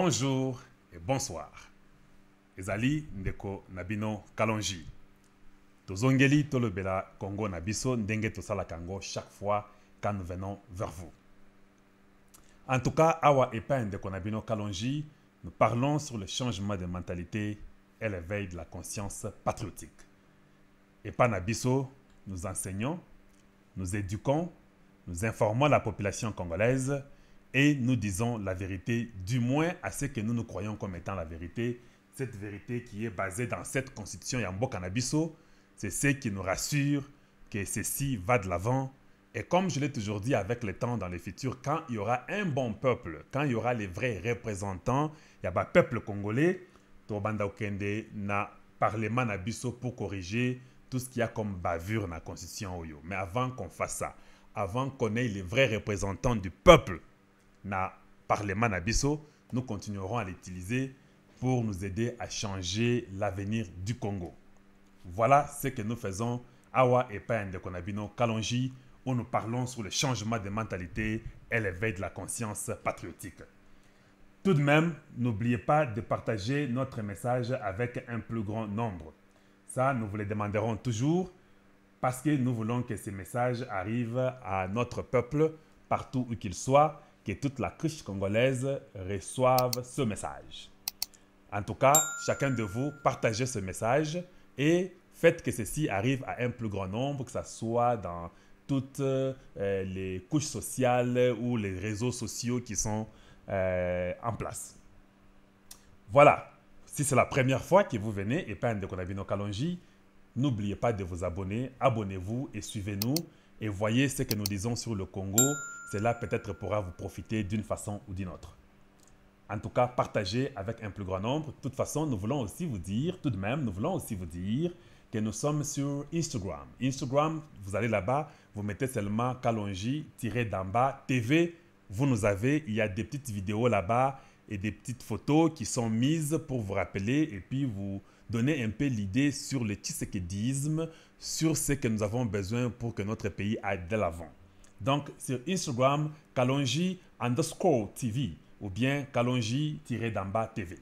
Bonjour et bonsoir. Ezali ndeko nabino Kalonji. Tozongeli tolobela Congo nabiso ndenge tosala kango chaque fois quand nous venons vers vous. En tout cas, awa Epa ndeko nabino Kalonji, nous parlons sur le changement de mentalité et l'éveil de la conscience patriotique. Et Nabiso, nous enseignons, nous éduquons, nous informons la population congolaise et nous disons la vérité, du moins à ce que nous nous croyons comme étant la vérité, cette vérité qui est basée dans cette constitution Yambo Cannabiso, c'est ce qui nous rassure que ceci va de l'avant. Et comme je l'ai toujours dit avec le temps dans le futur, quand il y aura un bon peuple, quand il y aura les vrais représentants, il y a un peuple congolais, Tobanda Okende na parlement pour corriger tout ce qu'il y a comme bavure dans la constitution Oyo. Mais avant qu'on fasse ça, avant qu'on ait les vrais représentants du peuple par les na nous continuerons à l'utiliser pour nous aider à changer l'avenir du Congo. Voilà ce que nous faisons Awa et de Konabino Kalonji où nous parlons sur le changement de mentalité et l'éveil de la conscience patriotique. Tout de même, n'oubliez pas de partager notre message avec un plus grand nombre. Ça, nous vous le demanderons toujours parce que nous voulons que ces messages arrivent à notre peuple partout où qu'il soit que toute la cruche congolaise reçoive ce message. En tout cas, chacun de vous partagez ce message et faites que ceci arrive à un plus grand nombre, que ce soit dans toutes euh, les couches sociales ou les réseaux sociaux qui sont euh, en place. Voilà, si c'est la première fois que vous venez, et peindre un de Kalonji, n'oubliez pas de vous abonner, abonnez-vous et suivez-nous et voyez ce que nous disons sur le Congo. Cela peut-être pourra vous profiter d'une façon ou d'une autre. En tout cas, partagez avec un plus grand nombre. De toute façon, nous voulons aussi vous dire, tout de même, nous voulons aussi vous dire que nous sommes sur Instagram. Instagram, vous allez là-bas, vous mettez seulement Kalonji-d'en bas TV. Vous nous avez, il y a des petites vidéos là-bas et des petites photos qui sont mises pour vous rappeler et puis vous donner un peu l'idée sur le tshisekédisme sur ce que nous avons besoin pour que notre pays aille de l'avant. Donc, sur Instagram, Kalonji underscore TV ou bien Kalonji-Damba TV.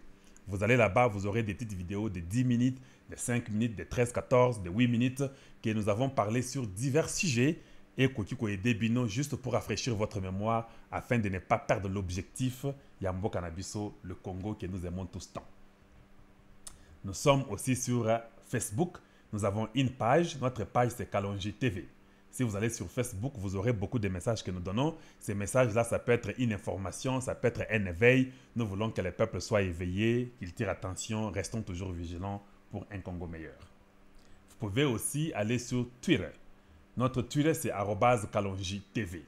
Vous allez là-bas, vous aurez des petites vidéos de 10 minutes, de 5 minutes, de 13, 14, de 8 minutes que nous avons parlé sur divers sujets et Kokiko et Bino juste pour rafraîchir votre mémoire afin de ne pas perdre l'objectif Yambo Cannabiso, le Congo que nous aimons tous tant. Nous sommes aussi sur Facebook, nous avons une page, notre page c'est Kalonji TV. Si vous allez sur Facebook, vous aurez beaucoup de messages que nous donnons. Ces messages-là, ça peut être une information, ça peut être un éveil. Nous voulons que les peuples soient éveillés, qu'ils tirent attention, restons toujours vigilants pour un Congo meilleur. Vous pouvez aussi aller sur Twitter. Notre Twitter, c'est kalonji TV.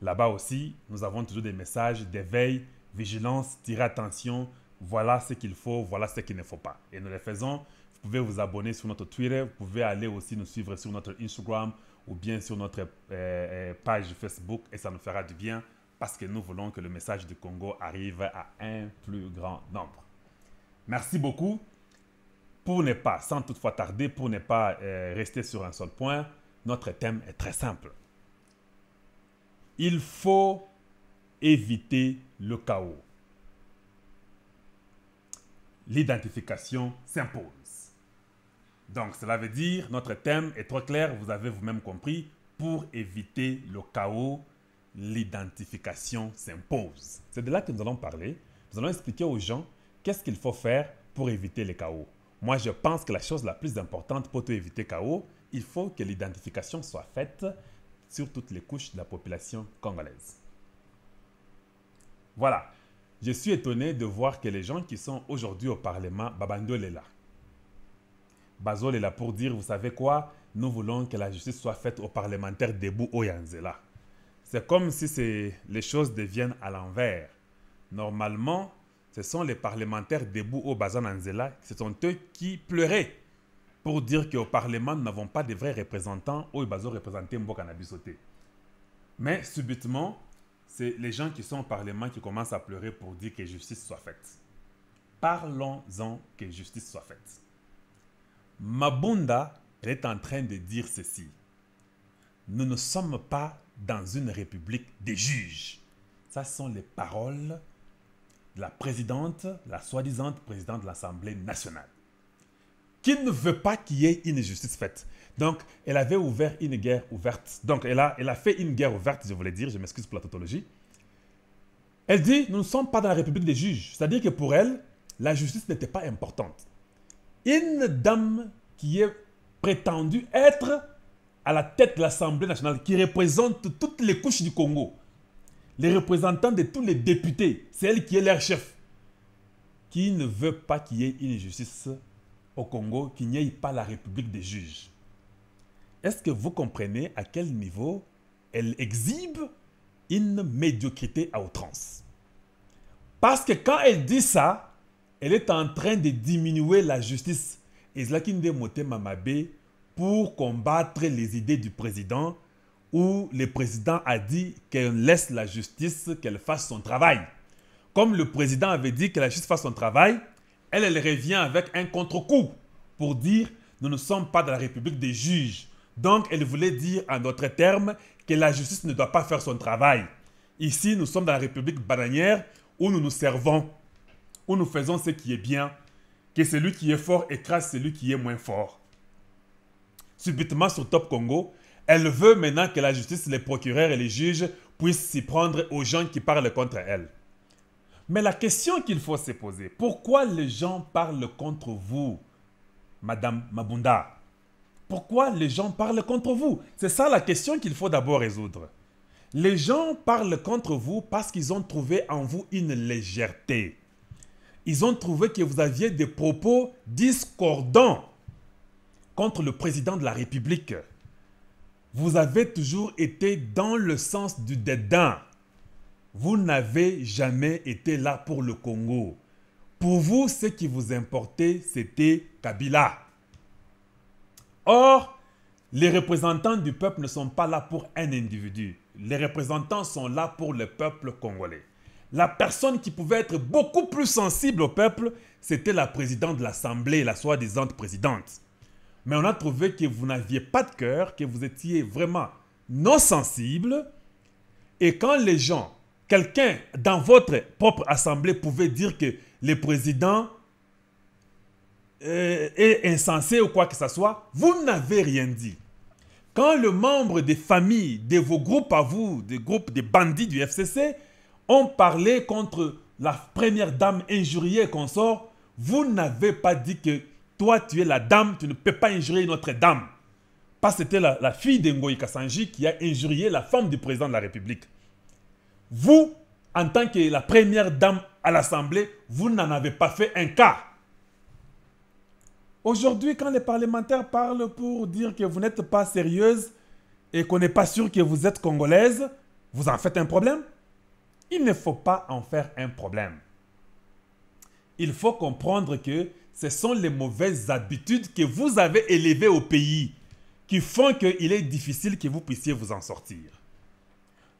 Là-bas aussi, nous avons toujours des messages d'éveil, vigilance, tire attention, voilà ce qu'il faut, voilà ce qu'il ne faut pas. Et nous les faisons vous pouvez vous abonner sur notre Twitter. Vous pouvez aller aussi nous suivre sur notre Instagram ou bien sur notre euh, euh, page Facebook et ça nous fera du bien parce que nous voulons que le message du Congo arrive à un plus grand nombre. Merci beaucoup. Pour ne pas, sans toutefois tarder, pour ne pas euh, rester sur un seul point, notre thème est très simple. Il faut éviter le chaos. L'identification s'impose. Donc, cela veut dire, notre thème est trop clair, vous avez vous-même compris, pour éviter le chaos, l'identification s'impose. C'est de là que nous allons parler. Nous allons expliquer aux gens qu'est-ce qu'il faut faire pour éviter le chaos. Moi, je pense que la chose la plus importante pour éviter éviter chaos, il faut que l'identification soit faite sur toutes les couches de la population congolaise. Voilà. Je suis étonné de voir que les gens qui sont aujourd'hui au Parlement, Babando les là. Bazol est là pour dire, vous savez quoi, nous voulons que la justice soit faite aux parlementaires debout au Yanzela. C'est comme si les choses deviennent à l'envers. Normalement, ce sont les parlementaires debout au Bazo Nanzela, ce sont eux qui pleuraient pour dire qu'au Parlement, nous n'avons pas de vrais représentants au Bazo représenté Mbo Cannabisoté. Mais subitement, c'est les gens qui sont au Parlement qui commencent à pleurer pour dire que justice soit faite. Parlons-en que justice soit faite. Mabunda est en train de dire ceci. Nous ne sommes pas dans une république des juges. Ça sont les paroles de la présidente, la soi-disant présidente de l'Assemblée nationale, qui ne veut pas qu'il y ait une justice faite. Donc, elle avait ouvert une guerre ouverte. Donc, elle a, elle a fait une guerre ouverte, je voulais dire, je m'excuse pour la tautologie. Elle dit, nous ne sommes pas dans la République des juges. C'est-à-dire que pour elle, la justice n'était pas importante une dame qui est prétendue être à la tête de l'Assemblée nationale, qui représente toutes les couches du Congo, les représentants de tous les députés, c'est elle qui est leur chef, qui ne veut pas qu'il y ait une justice au Congo, qu'il n'y ait pas la République des juges. Est-ce que vous comprenez à quel niveau elle exhibe une médiocrité à outrance Parce que quand elle dit ça, elle est en train de diminuer la justice. Ezlakinde Motema Mabé pour combattre les idées du président où le président a dit qu'elle laisse la justice qu'elle fasse son travail. Comme le président avait dit que la justice fasse son travail, elle, elle revient avec un contre-coup pour dire nous ne sommes pas dans la République des juges. Donc, elle voulait dire en d'autres termes que la justice ne doit pas faire son travail. Ici, nous sommes dans la République bananière où nous nous servons où nous faisons ce qui est bien, que celui qui est fort écrase celui qui est moins fort. Subitement sur Top Congo, elle veut maintenant que la justice, les procureurs et les juges puissent s'y prendre aux gens qui parlent contre elle. Mais la question qu'il faut se poser, pourquoi les gens parlent contre vous, Madame Mabunda Pourquoi les gens parlent contre vous C'est ça la question qu'il faut d'abord résoudre. Les gens parlent contre vous parce qu'ils ont trouvé en vous une légèreté ils ont trouvé que vous aviez des propos discordants contre le président de la République. Vous avez toujours été dans le sens du dédain. Vous n'avez jamais été là pour le Congo. Pour vous, ce qui vous importait, c'était Kabila. Or, les représentants du peuple ne sont pas là pour un individu. Les représentants sont là pour le peuple congolais la personne qui pouvait être beaucoup plus sensible au peuple, c'était la présidente de l'Assemblée, la soi-disant présidente. Mais on a trouvé que vous n'aviez pas de cœur, que vous étiez vraiment non sensible. Et quand les gens, quelqu'un dans votre propre assemblée pouvait dire que le président euh, est insensé ou quoi que ce soit, vous n'avez rien dit. Quand le membre des familles de vos groupes à vous, des groupes des bandits du FCC, on parlé contre la première dame injuriée qu'on vous n'avez pas dit que toi tu es la dame, tu ne peux pas injurier notre dame. Parce que c'était la, fille fille d'Engoï Kassanji qui a injurié la femme du président de la République. Vous, en tant que la première dame à l'Assemblée, vous n'en avez pas fait un cas. Aujourd'hui, quand les parlementaires parlent pour dire que vous n'êtes pas sérieuse et qu'on n'est pas sûr que vous êtes congolaise, vous en faites un problème il ne faut pas en faire un problème. Il faut comprendre que ce sont les mauvaises habitudes que vous avez élevées au pays qui font qu'il est difficile que vous puissiez vous en sortir.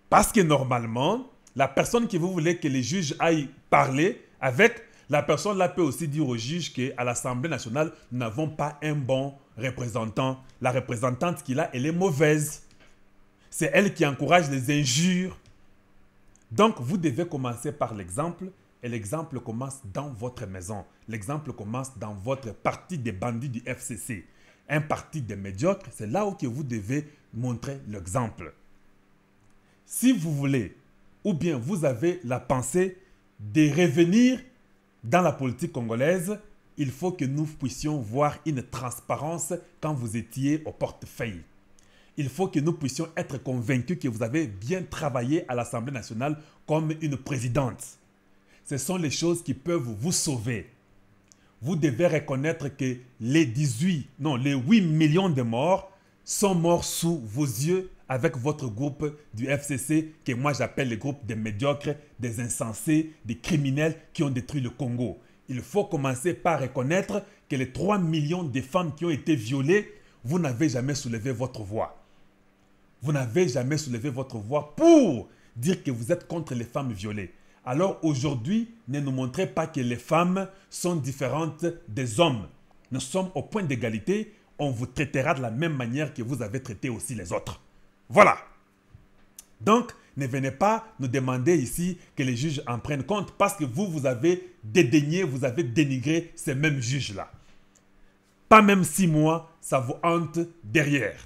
Parce que normalement, la personne que vous voulez que les juges aillent parler avec, la personne là peut aussi dire au juge qu'à l'Assemblée nationale, nous n'avons pas un bon représentant. La représentante qu'il a, elle est mauvaise. C'est elle qui encourage les injures. Donc, vous devez commencer par l'exemple et l'exemple commence dans votre maison. L'exemple commence dans votre parti des bandits du FCC. Un parti des médiocres, c'est là où que vous devez montrer l'exemple. Si vous voulez, ou bien vous avez la pensée de revenir dans la politique congolaise, il faut que nous puissions voir une transparence quand vous étiez au portefeuille il faut que nous puissions être convaincus que vous avez bien travaillé à l'Assemblée nationale comme une présidente. Ce sont les choses qui peuvent vous sauver. Vous devez reconnaître que les 18, non, les 8 millions de morts sont morts sous vos yeux avec votre groupe du FCC, que moi j'appelle le groupe des médiocres, des insensés, des criminels qui ont détruit le Congo. Il faut commencer par reconnaître que les 3 millions de femmes qui ont été violées, vous n'avez jamais soulevé votre voix. Vous n'avez jamais soulevé votre voix pour dire que vous êtes contre les femmes violées. Alors aujourd'hui, ne nous montrez pas que les femmes sont différentes des hommes. Nous sommes au point d'égalité. On vous traitera de la même manière que vous avez traité aussi les autres. Voilà. Donc, ne venez pas nous demander ici que les juges en prennent compte parce que vous, vous avez dédaigné, vous avez dénigré ces mêmes juges-là. Pas même six mois, ça vous hante derrière.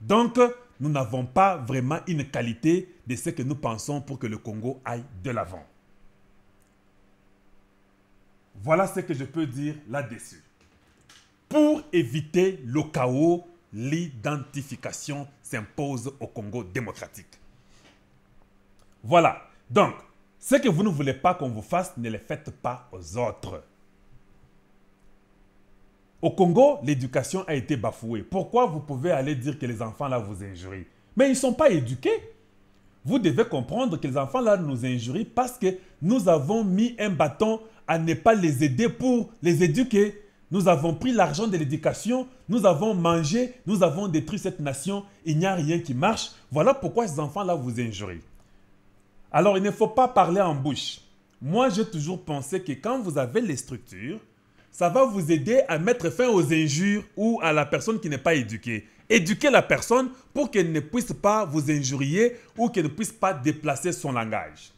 Donc, nous n'avons pas vraiment une qualité de ce que nous pensons pour que le Congo aille de l'avant. Voilà ce que je peux dire là-dessus. Pour éviter le chaos, l'identification s'impose au Congo démocratique. Voilà. Donc, ce que vous ne voulez pas qu'on vous fasse, ne le faites pas aux autres. Au Congo, l'éducation a été bafouée. Pourquoi vous pouvez aller dire que les enfants là vous injurient Mais ils ne sont pas éduqués. Vous devez comprendre que les enfants là nous injurient parce que nous avons mis un bâton à ne pas les aider pour les éduquer. Nous avons pris l'argent de l'éducation, nous avons mangé, nous avons détruit cette nation, il n'y a rien qui marche. Voilà pourquoi ces enfants-là vous injurient. Alors il ne faut pas parler en bouche. Moi, j'ai toujours pensé que quand vous avez les structures, ça va vous aider à mettre fin aux injures ou à la personne qui n'est pas éduquée. Éduquer la personne pour qu'elle ne puisse pas vous injurier ou qu'elle ne puisse pas déplacer son langage.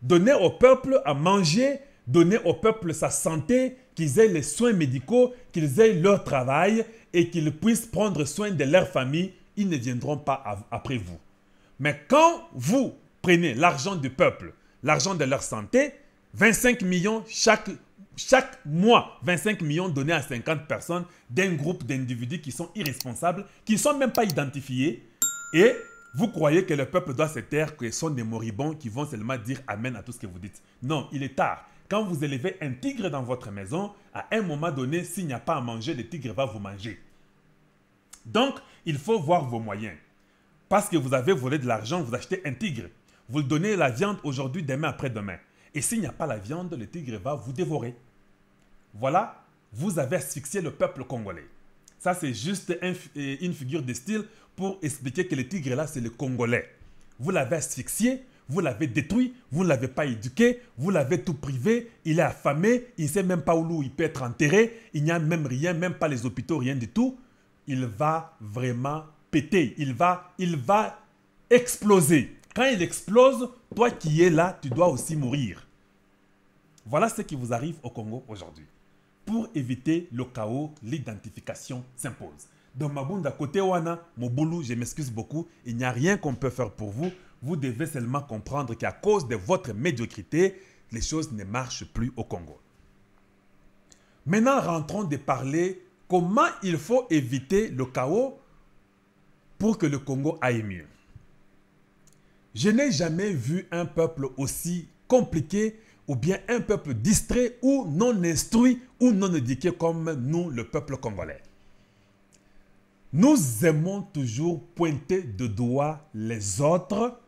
Donnez au peuple à manger, donnez au peuple sa santé, qu'ils aient les soins médicaux, qu'ils aient leur travail et qu'ils puissent prendre soin de leur famille, ils ne viendront pas après vous. Mais quand vous prenez l'argent du peuple, l'argent de leur santé, 25 millions chaque chaque mois 25 millions donnés à 50 personnes d'un groupe d'individus qui sont irresponsables, qui ne sont même pas identifiés. Et vous croyez que le peuple doit se taire, que ce sont des moribonds qui vont seulement dire Amen à tout ce que vous dites. Non, il est tard. Quand vous élevez un tigre dans votre maison, à un moment donné, s'il n'y a pas à manger, le tigre va vous manger. Donc, il faut voir vos moyens. Parce que vous avez volé de l'argent, vous achetez un tigre. Vous le donnez la viande aujourd'hui, demain, après-demain. Et s'il n'y a pas la viande, le tigre va vous dévorer. Voilà, vous avez asphyxié le peuple congolais. Ça, c'est juste euh, une figure de style pour expliquer que le tigre là, c'est le congolais. Vous l'avez asphyxié, vous l'avez détruit, vous ne l'avez pas éduqué, vous l'avez tout privé, il est affamé, il ne sait même pas où il peut être enterré, il n'y a même rien, même pas les hôpitaux, rien du tout. Il va vraiment péter, il va, il va exploser. Quand il explose, toi qui es là, tu dois aussi mourir. Voilà ce qui vous arrive au Congo aujourd'hui. Pour éviter le chaos, l'identification s'impose. Dans Mabunda, côté Mobulu, je m'excuse beaucoup, il n'y a rien qu'on peut faire pour vous. Vous devez seulement comprendre qu'à cause de votre médiocrité, les choses ne marchent plus au Congo. Maintenant, rentrons de parler comment il faut éviter le chaos pour que le Congo aille mieux. Je n'ai jamais vu un peuple aussi compliqué ou bien un peuple distrait ou non instruit ou non éduqué comme nous, le peuple congolais. Nous aimons toujours pointer de doigt les autres.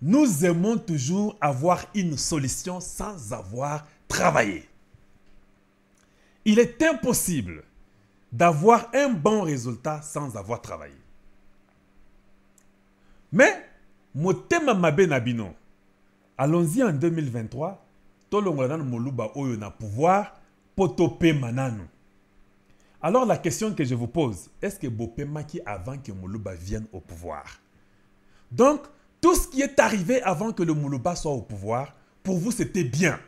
Nous aimons toujours avoir une solution sans avoir travaillé. Il est impossible d'avoir un bon résultat sans avoir travaillé. Mais motema allons-y en 2023 pouvoir alors la question que je vous pose est-ce que bopemaki avant que moluba vienne au pouvoir donc tout ce qui est arrivé avant que le moluba soit au pouvoir pour vous c'était bien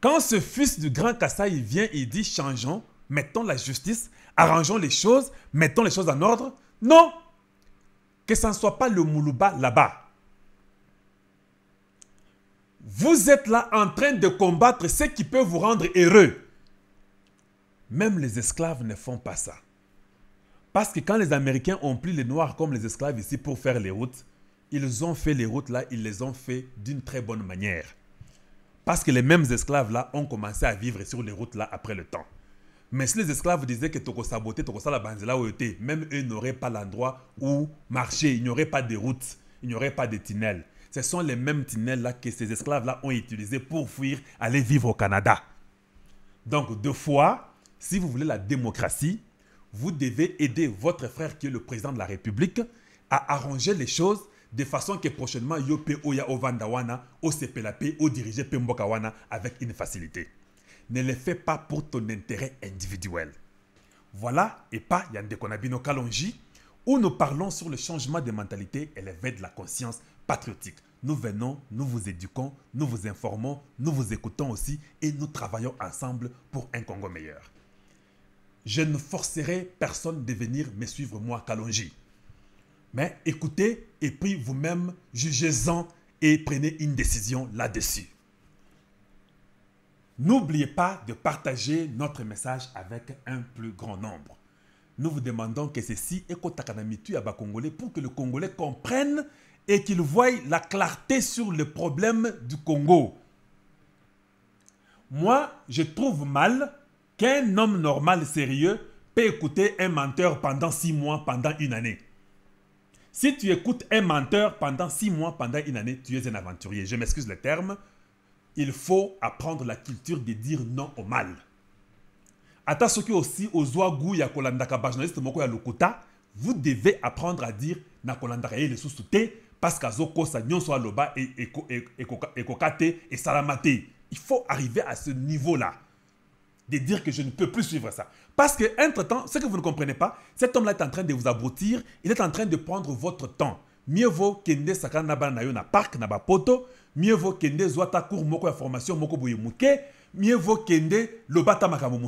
quand ce fils du grand Kassai vient et dit changeons, mettons la justice, arrangeons les choses, mettons les choses en ordre, non, que ça ne soit pas le Moulouba là-bas. Vous êtes là en train de combattre ce qui peut vous rendre heureux. Même les esclaves ne font pas ça. Parce que quand les Américains ont pris les Noirs comme les esclaves ici pour faire les routes, ils ont fait les routes là, ils les ont fait d'une très bonne manière. Parce que les mêmes esclaves là ont commencé à vivre sur les routes là après le temps. Mais si les esclaves disaient que Toko Saboté, Toko la où même eux n'auraient pas l'endroit où marcher, il n'y aurait pas de route, il n'y aurait pas de tunnels. Ce sont les mêmes tunnels-là que ces esclaves-là ont utilisés pour fuir, aller vivre au Canada. Donc, deux fois, si vous voulez la démocratie, vous devez aider votre frère qui est le président de la République à arranger les choses de façon que prochainement, Yopé Oya Ovandawana, OCPLAP, O Pembokawana avec une facilité ne le fais pas pour ton intérêt individuel. Voilà et pas Yandekonabino Kalonji, où nous parlons sur le changement de mentalité et l'éveil de la conscience patriotique. Nous venons, nous vous éduquons, nous vous informons, nous vous écoutons aussi et nous travaillons ensemble pour un Congo meilleur. Je ne forcerai personne de venir me suivre moi, Kalonji. Mais écoutez et puis vous-même, jugez-en et prenez une décision là-dessus. N'oubliez pas de partager notre message avec un plus grand nombre. Nous vous demandons que ceci takanamitu à Congolais pour que le Congolais comprenne et qu'il voie la clarté sur le problème du Congo. Moi, je trouve mal qu'un homme normal sérieux peut écouter un menteur pendant six mois, pendant une année. Si tu écoutes un menteur pendant six mois, pendant une année, tu es un aventurier. Je m'excuse le terme, il faut apprendre la culture de dire non au mal. Ata soki aussi aux goût ya kolandaka ba moko ya lokota, vous devez apprendre à dire na kolandaka ye sous te parce nyonso et et salamate. Il faut arriver à ce niveau-là de dire que je ne peux plus suivre ça. Parce que, entre-temps, ce que vous ne comprenez pas, cet homme-là est en train de vous abrutir, il est en train de prendre votre temps. Mieux vaut kende sakana na parc, na poto, mieux vaut kende ta moko ya formation moko boye mieux vaut kende le makambo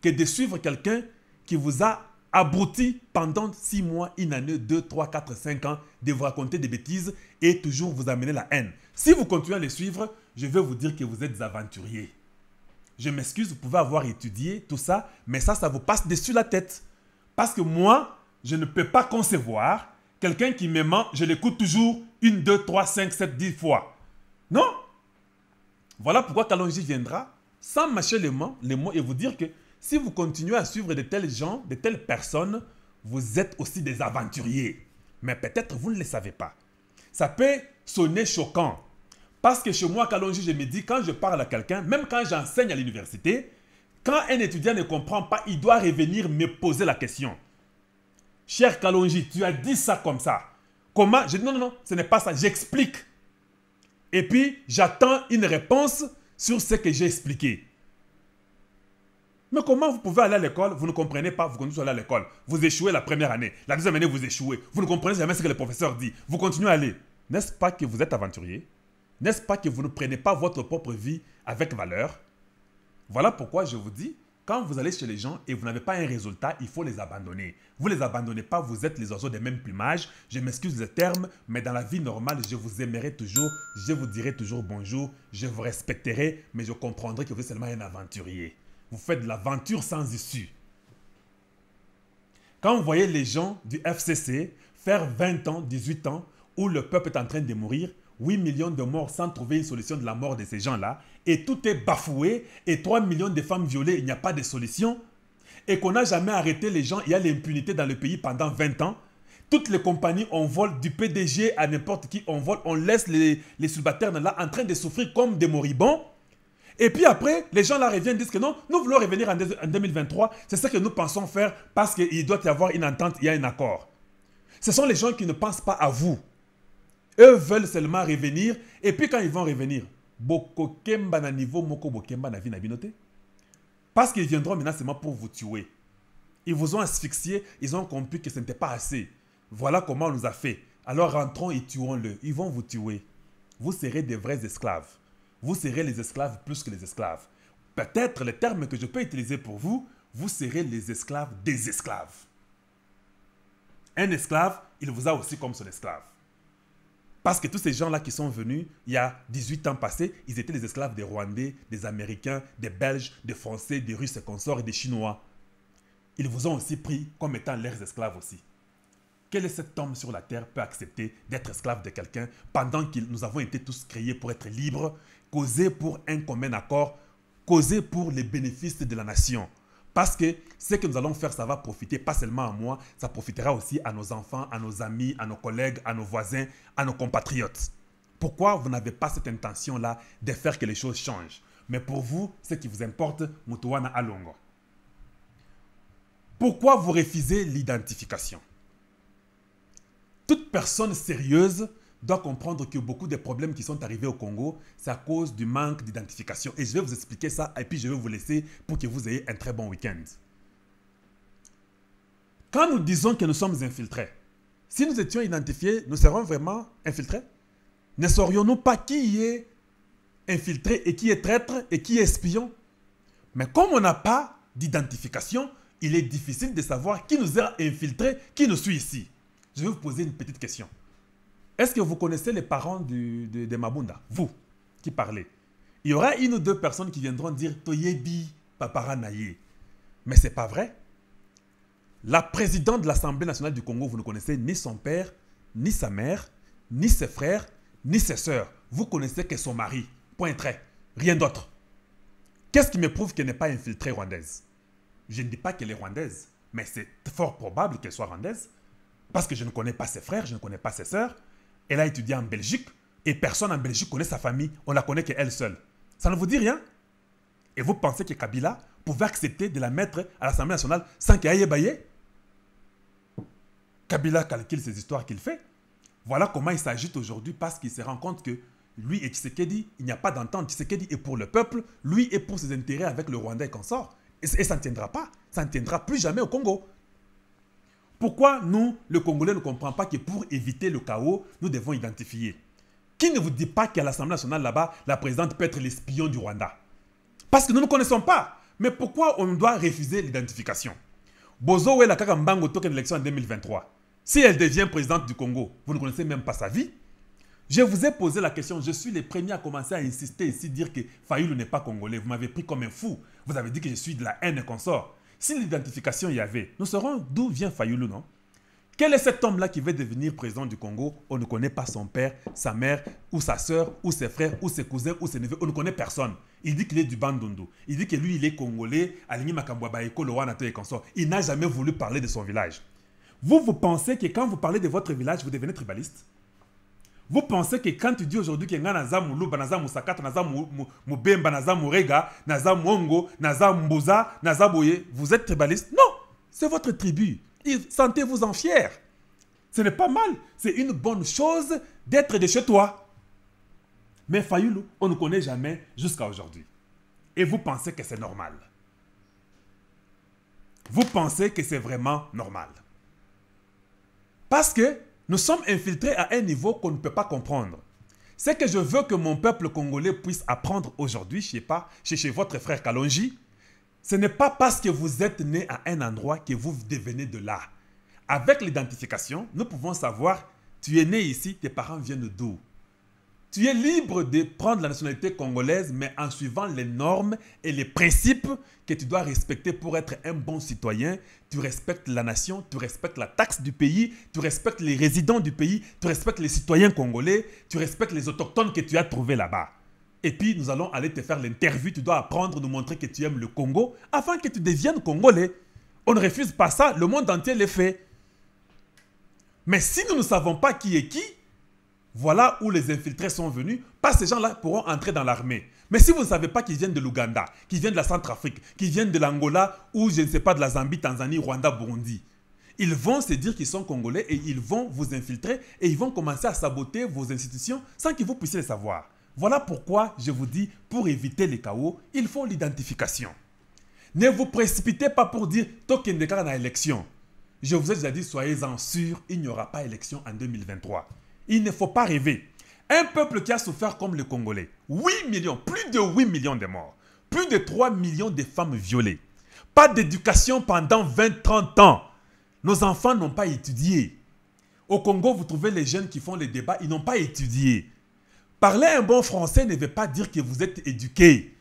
que de suivre quelqu'un qui vous a abruti pendant 6 mois, une année, 2, 3, 4, 5 ans, de vous raconter des bêtises et toujours vous amener la haine. Si vous continuez à les suivre, je vais vous dire que vous êtes aventurier. Je m'excuse, vous pouvez avoir étudié tout ça, mais ça, ça vous passe dessus la tête. Parce que moi, je ne peux pas concevoir Quelqu'un qui me ment, je l'écoute toujours une, deux, trois, cinq, sept, dix fois. Non Voilà pourquoi Kalonji viendra sans mâcher les mots, les et vous dire que si vous continuez à suivre de tels gens, de telles personnes, vous êtes aussi des aventuriers. Mais peut-être vous ne le savez pas. Ça peut sonner choquant. Parce que chez moi, Kalonji, je me dis, quand je parle à quelqu'un, même quand j'enseigne à l'université, quand un étudiant ne comprend pas, il doit revenir me poser la question. Cher Kalonji, tu as dit ça comme ça. Comment Je dis non, non, non, ce n'est pas ça. J'explique. Et puis, j'attends une réponse sur ce que j'ai expliqué. Mais comment vous pouvez aller à l'école, vous ne comprenez pas, vous continuez à aller à l'école. Vous échouez la première année. La deuxième année, vous échouez. Vous ne comprenez jamais ce que le professeur dit. Vous continuez à aller. N'est-ce pas que vous êtes aventurier N'est-ce pas que vous ne prenez pas votre propre vie avec valeur Voilà pourquoi je vous dis, quand vous allez chez les gens et vous n'avez pas un résultat, il faut les abandonner. Vous les abandonnez pas, vous êtes les oiseaux des mêmes plumages. Je m'excuse le terme, mais dans la vie normale, je vous aimerai toujours, je vous dirai toujours bonjour, je vous respecterai, mais je comprendrai que vous êtes seulement un aventurier. Vous faites de l'aventure sans issue. Quand vous voyez les gens du FCC faire 20 ans, 18 ans, où le peuple est en train de mourir, 8 millions de morts sans trouver une solution de la mort de ces gens-là, et tout est bafoué, et 3 millions de femmes violées, il n'y a pas de solution, et qu'on n'a jamais arrêté les gens, il y a l'impunité dans le pays pendant 20 ans. Toutes les compagnies, on vole du PDG à n'importe qui, on vole, on laisse les, les subalternes là en train de souffrir comme des moribonds. Et puis après, les gens là reviennent, disent que non, nous voulons revenir en, en 2023, c'est ce que nous pensons faire parce qu'il doit y avoir une entente, il y a un accord. Ce sont les gens qui ne pensent pas à vous. Eux veulent seulement revenir. Et puis quand ils vont revenir, Parce qu'ils viendront maintenant seulement pour vous tuer. Ils vous ont asphyxié, ils ont compris que ce n'était pas assez. Voilà comment on nous a fait. Alors rentrons et tuons-le. Ils vont vous tuer. Vous serez des vrais esclaves. Vous serez les esclaves plus que les esclaves. Peut-être le terme que je peux utiliser pour vous, vous serez les esclaves des esclaves. Un esclave, il vous a aussi comme son esclave. Parce que tous ces gens-là qui sont venus il y a 18 ans passés, ils étaient les esclaves des Rwandais, des Américains, des Belges, des Français, des Russes et consorts et des Chinois. Ils vous ont aussi pris comme étant leurs esclaves aussi. Quel est cet homme sur la terre peut accepter d'être esclave de quelqu'un pendant que nous avons été tous créés pour être libres, causés pour un commun accord, causés pour les bénéfices de la nation parce que ce que nous allons faire, ça va profiter pas seulement à moi, ça profitera aussi à nos enfants, à nos amis, à nos collègues, à nos voisins, à nos compatriotes. Pourquoi vous n'avez pas cette intention-là de faire que les choses changent Mais pour vous, ce qui vous importe, Mutuana Alongo. Pourquoi vous refusez l'identification Toute personne sérieuse doit comprendre que beaucoup des problèmes qui sont arrivés au Congo, c'est à cause du manque d'identification. Et je vais vous expliquer ça et puis je vais vous laisser pour que vous ayez un très bon week-end. Quand nous disons que nous sommes infiltrés, si nous étions identifiés, nous serions vraiment infiltrés Ne saurions-nous pas qui est infiltré et qui est traître et qui est espion Mais comme on n'a pas d'identification, il est difficile de savoir qui nous a infiltrés, qui nous suit ici. Je vais vous poser une petite question. Est-ce que vous connaissez les parents de, de, Mabunda, vous, qui parlez Il y aura une ou deux personnes qui viendront dire Toyebi Paparanaye. Mais ce n'est pas vrai. La présidente de l'Assemblée nationale du Congo, vous ne connaissez ni son père, ni sa mère, ni ses frères, ni ses sœurs. Vous connaissez que son mari. Point trait. Rien d'autre. Qu'est-ce qui me prouve qu'elle n'est pas infiltrée rwandaise Je ne dis pas qu'elle est rwandaise, mais c'est fort probable qu'elle soit rwandaise, parce que je ne connais pas ses frères, je ne connais pas ses sœurs, elle a étudié en Belgique et personne en Belgique connaît sa famille. On la connaît qu'elle seule. Ça ne vous dit rien Et vous pensez que Kabila pouvait accepter de la mettre à l'Assemblée nationale sans qu'elle aille bailler Kabila calcule ces histoires qu'il fait. Voilà comment il s'agit aujourd'hui parce qu'il se rend compte que lui et Tshisekedi, il n'y a pas d'entente. Tshisekedi est pour le peuple, lui est pour ses intérêts avec le Rwanda et consorts. Et, ça ne tiendra pas. Ça ne tiendra plus jamais au Congo. Pourquoi nous, le Congolais, ne comprend pas que pour éviter le chaos, nous devons identifier Qui ne vous dit pas qu'à l'Assemblée nationale là-bas, la présidente peut être l'espion du Rwanda Parce que nous ne connaissons pas. Mais pourquoi on doit refuser l'identification Bozo la Kakambango token élection en 2023. Si elle devient présidente du Congo, vous ne connaissez même pas sa vie. Je vous ai posé la question, je suis le premier à commencer à insister ici, dire que Fayoulou n'est pas congolais. Vous m'avez pris comme un fou. Vous avez dit que je suis de la haine et consort. Si l'identification y avait, nous saurons d'où vient Fayoulou, non Quel est cet homme-là qui veut devenir président du Congo On ne connaît pas son père, sa mère, ou sa soeur, ou ses frères, ou ses cousins, ou ses neveux. On ne connaît personne. Il dit qu'il est du Bandundu. Il dit que lui, il est congolais, consort. Il n'a jamais voulu parler de son village. Vous, vous pensez que quand vous parlez de votre village, vous devenez tribaliste vous pensez que quand tu dis aujourd'hui que vous êtes tribaliste Non C'est votre tribu. Sentez-vous en fier Ce n'est pas mal. C'est une bonne chose d'être de chez toi. Mais Fayoulou, on ne connaît jamais jusqu'à aujourd'hui. Et vous pensez que c'est normal. Vous pensez que c'est vraiment normal. Parce que nous sommes infiltrés à un niveau qu'on ne peut pas comprendre. Ce que je veux que mon peuple congolais puisse apprendre aujourd'hui, je sais pas, chez, votre frère Kalonji, ce n'est pas parce que vous êtes né à un endroit que vous devenez de là. Avec l'identification, nous pouvons savoir, tu es né ici, tes parents viennent d'où tu es libre de prendre la nationalité congolaise, mais en suivant les normes et les principes que tu dois respecter pour être un bon citoyen. Tu respectes la nation, tu respectes la taxe du pays, tu respectes les résidents du pays, tu respectes les citoyens congolais, tu respectes les autochtones que tu as trouvés là-bas. Et puis, nous allons aller te faire l'interview. Tu dois apprendre, nous montrer que tu aimes le Congo afin que tu deviennes congolais. On ne refuse pas ça, le monde entier le fait. Mais si nous ne savons pas qui est qui, voilà où les infiltrés sont venus. Pas ces gens-là pourront entrer dans l'armée. Mais si vous ne savez pas qu'ils viennent de l'Ouganda, qu'ils viennent de la Centrafrique, qu'ils viennent de l'Angola ou je ne sais pas de la Zambie, Tanzanie, Rwanda, Burundi, ils vont se dire qu'ils sont congolais et ils vont vous infiltrer et ils vont commencer à saboter vos institutions sans que vous puissiez le savoir. Voilà pourquoi je vous dis, pour éviter les chaos, il faut l'identification. Ne vous précipitez pas pour dire Token déclare à élection. Je vous ai déjà dit, soyez-en sûrs, il n'y aura pas élection en 2023. Il ne faut pas rêver. Un peuple qui a souffert comme les Congolais. 8 millions, plus de 8 millions de morts. Plus de 3 millions de femmes violées. Pas d'éducation pendant 20-30 ans. Nos enfants n'ont pas étudié. Au Congo, vous trouvez les jeunes qui font les débats, ils n'ont pas étudié. Parler un bon français ne veut pas dire que vous êtes éduqué.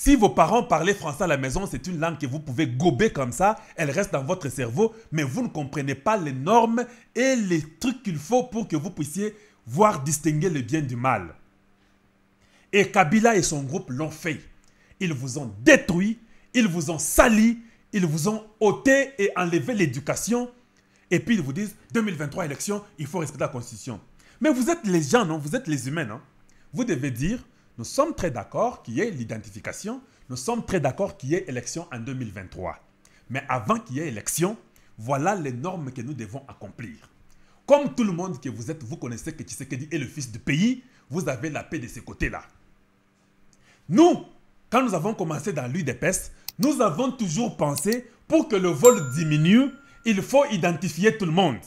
Si vos parents parlaient français à la maison, c'est une langue que vous pouvez gober comme ça, elle reste dans votre cerveau, mais vous ne comprenez pas les normes et les trucs qu'il faut pour que vous puissiez voir distinguer le bien du mal. Et Kabila et son groupe l'ont fait. Ils vous ont détruit, ils vous ont sali, ils vous ont ôté et enlevé l'éducation. Et puis ils vous disent, 2023 élection, il faut respecter la constitution. Mais vous êtes les gens, non Vous êtes les humains, Vous devez dire, nous sommes très d'accord qu'il y ait l'identification, nous sommes très d'accord qu'il y ait élection en 2023. Mais avant qu'il y ait élection, voilà les normes que nous devons accomplir. Comme tout le monde que vous êtes, vous connaissez que Tshisekedi est le fils du pays, vous avez la paix de ce côté-là. Nous, quand nous avons commencé dans l'UDPS, nous avons toujours pensé, pour que le vol diminue, il faut identifier tout le monde.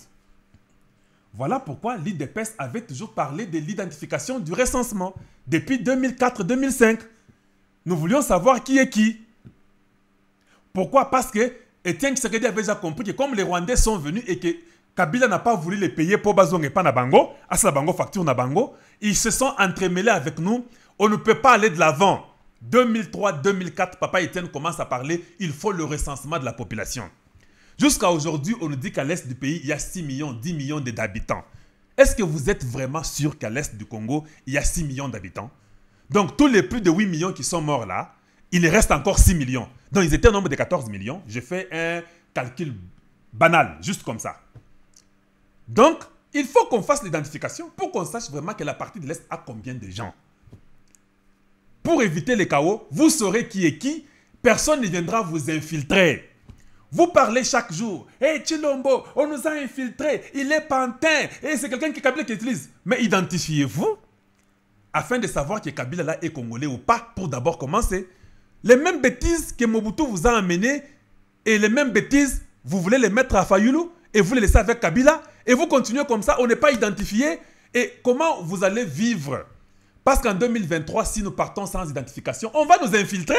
Voilà pourquoi l'IDPS avait toujours parlé de l'identification du recensement depuis 2004-2005. Nous voulions savoir qui est qui. Pourquoi Parce que Étienne Tshisekedi avait déjà compris que comme les Rwandais sont venus et que Kabila n'a pas voulu les payer pour Bazong et à Bango facture Nabango, ils se sont entremêlés avec nous. On ne peut pas aller de l'avant. 2003-2004, Papa Étienne commence à parler, il faut le recensement de la population. Jusqu'à aujourd'hui, on nous dit qu'à l'est du pays, il y a 6 millions, 10 millions d'habitants. Est-ce que vous êtes vraiment sûr qu'à l'est du Congo, il y a 6 millions d'habitants Donc tous les plus de 8 millions qui sont morts là, il reste encore 6 millions. Donc ils étaient au nombre de 14 millions. Je fais un calcul banal, juste comme ça. Donc, il faut qu'on fasse l'identification pour qu'on sache vraiment que la partie de l'Est a combien de gens. Pour éviter les chaos, vous saurez qui est qui. Personne ne viendra vous infiltrer. Vous parlez chaque jour. Hé, eh, Chilombo, on nous a infiltrés. Il est pantin. Et eh, c'est quelqu'un qui Kabila qui utilise. Mais identifiez-vous afin de savoir que Kabila là est congolais ou pas pour d'abord commencer. Les mêmes bêtises que Mobutu vous a amenées et les mêmes bêtises, vous voulez les mettre à Fayoulou et vous les laisser avec Kabila et vous continuez comme ça. On n'est pas identifié. Et comment vous allez vivre Parce qu'en 2023, si nous partons sans identification, on va nous infiltrer.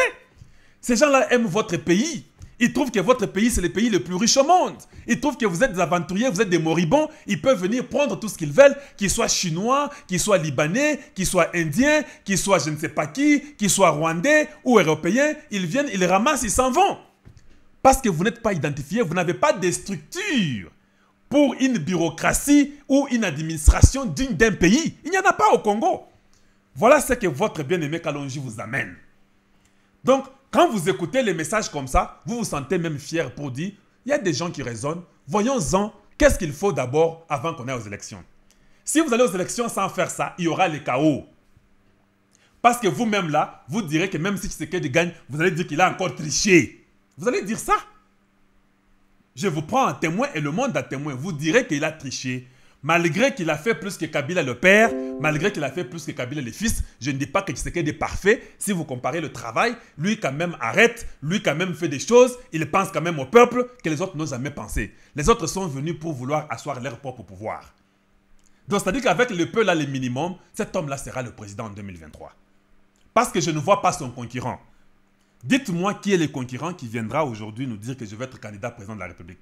Ces gens-là aiment votre pays. Ils trouvent que votre pays, c'est le pays le plus riche au monde. Ils trouvent que vous êtes des aventuriers, vous êtes des moribonds. Ils peuvent venir prendre tout ce qu'ils veulent, qu'ils soient chinois, qu'ils soient libanais, qu'ils soient indiens, qu'ils soient je ne sais pas qui, qu'ils soient rwandais ou européens. Ils viennent, ils ramassent, ils s'en vont. Parce que vous n'êtes pas identifié, vous n'avez pas de structure pour une bureaucratie ou une administration digne d'un pays. Il n'y en a pas au Congo. Voilà ce que votre bien-aimé Kalonji vous amène. Donc, quand vous écoutez les messages comme ça, vous vous sentez même fier pour dire, il y a des gens qui raisonnent, voyons-en, qu'est-ce qu'il faut d'abord avant qu'on aille aux élections. Si vous allez aux élections sans faire ça, il y aura le chaos. Parce que vous-même là, vous direz que même si Tshisekedi gagne, vous allez dire qu'il a encore triché. Vous allez dire ça. Je vous prends en témoin et le monde a témoin. Vous direz qu'il a triché. Malgré qu'il a fait plus que Kabila le père, malgré qu'il a fait plus que Kabila le fils, je ne dis pas que Tshisekedi est parfait. Si vous comparez le travail, lui quand même arrête, lui quand même fait des choses, il pense quand même au peuple que les autres n'ont jamais pensé. Les autres sont venus pour vouloir asseoir leur propre pouvoir. Donc c'est-à-dire qu'avec le peu là, le minimum, cet homme-là sera le président en 2023. Parce que je ne vois pas son concurrent. Dites-moi qui est le concurrent qui viendra aujourd'hui nous dire que je vais être candidat président de la République.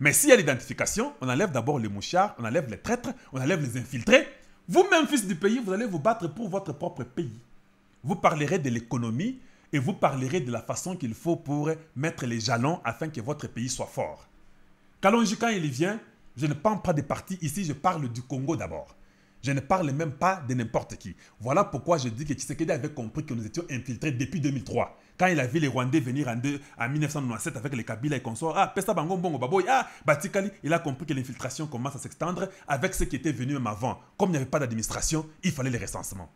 Mais s'il y a l'identification, on enlève d'abord les mouchards, on enlève les traîtres, on enlève les infiltrés. Vous-même, fils du pays, vous allez vous battre pour votre propre pays. Vous parlerez de l'économie et vous parlerez de la façon qu'il faut pour mettre les jalons afin que votre pays soit fort. Kalonji, quand il vient, je ne prends pas des partis ici, je parle du Congo d'abord. Je ne parle même pas de n'importe qui. Voilà pourquoi je dis que Tshisekedi avait compris que nous étions infiltrés depuis 2003. Quand il a vu les Rwandais venir en, 1997 avec les Kabila et consorts, ah, Pesta Bongo Baboy, ah, il a compris que l'infiltration commence à s'extendre avec ceux qui étaient venus même avant. Comme il n'y avait pas d'administration, il fallait les recensements.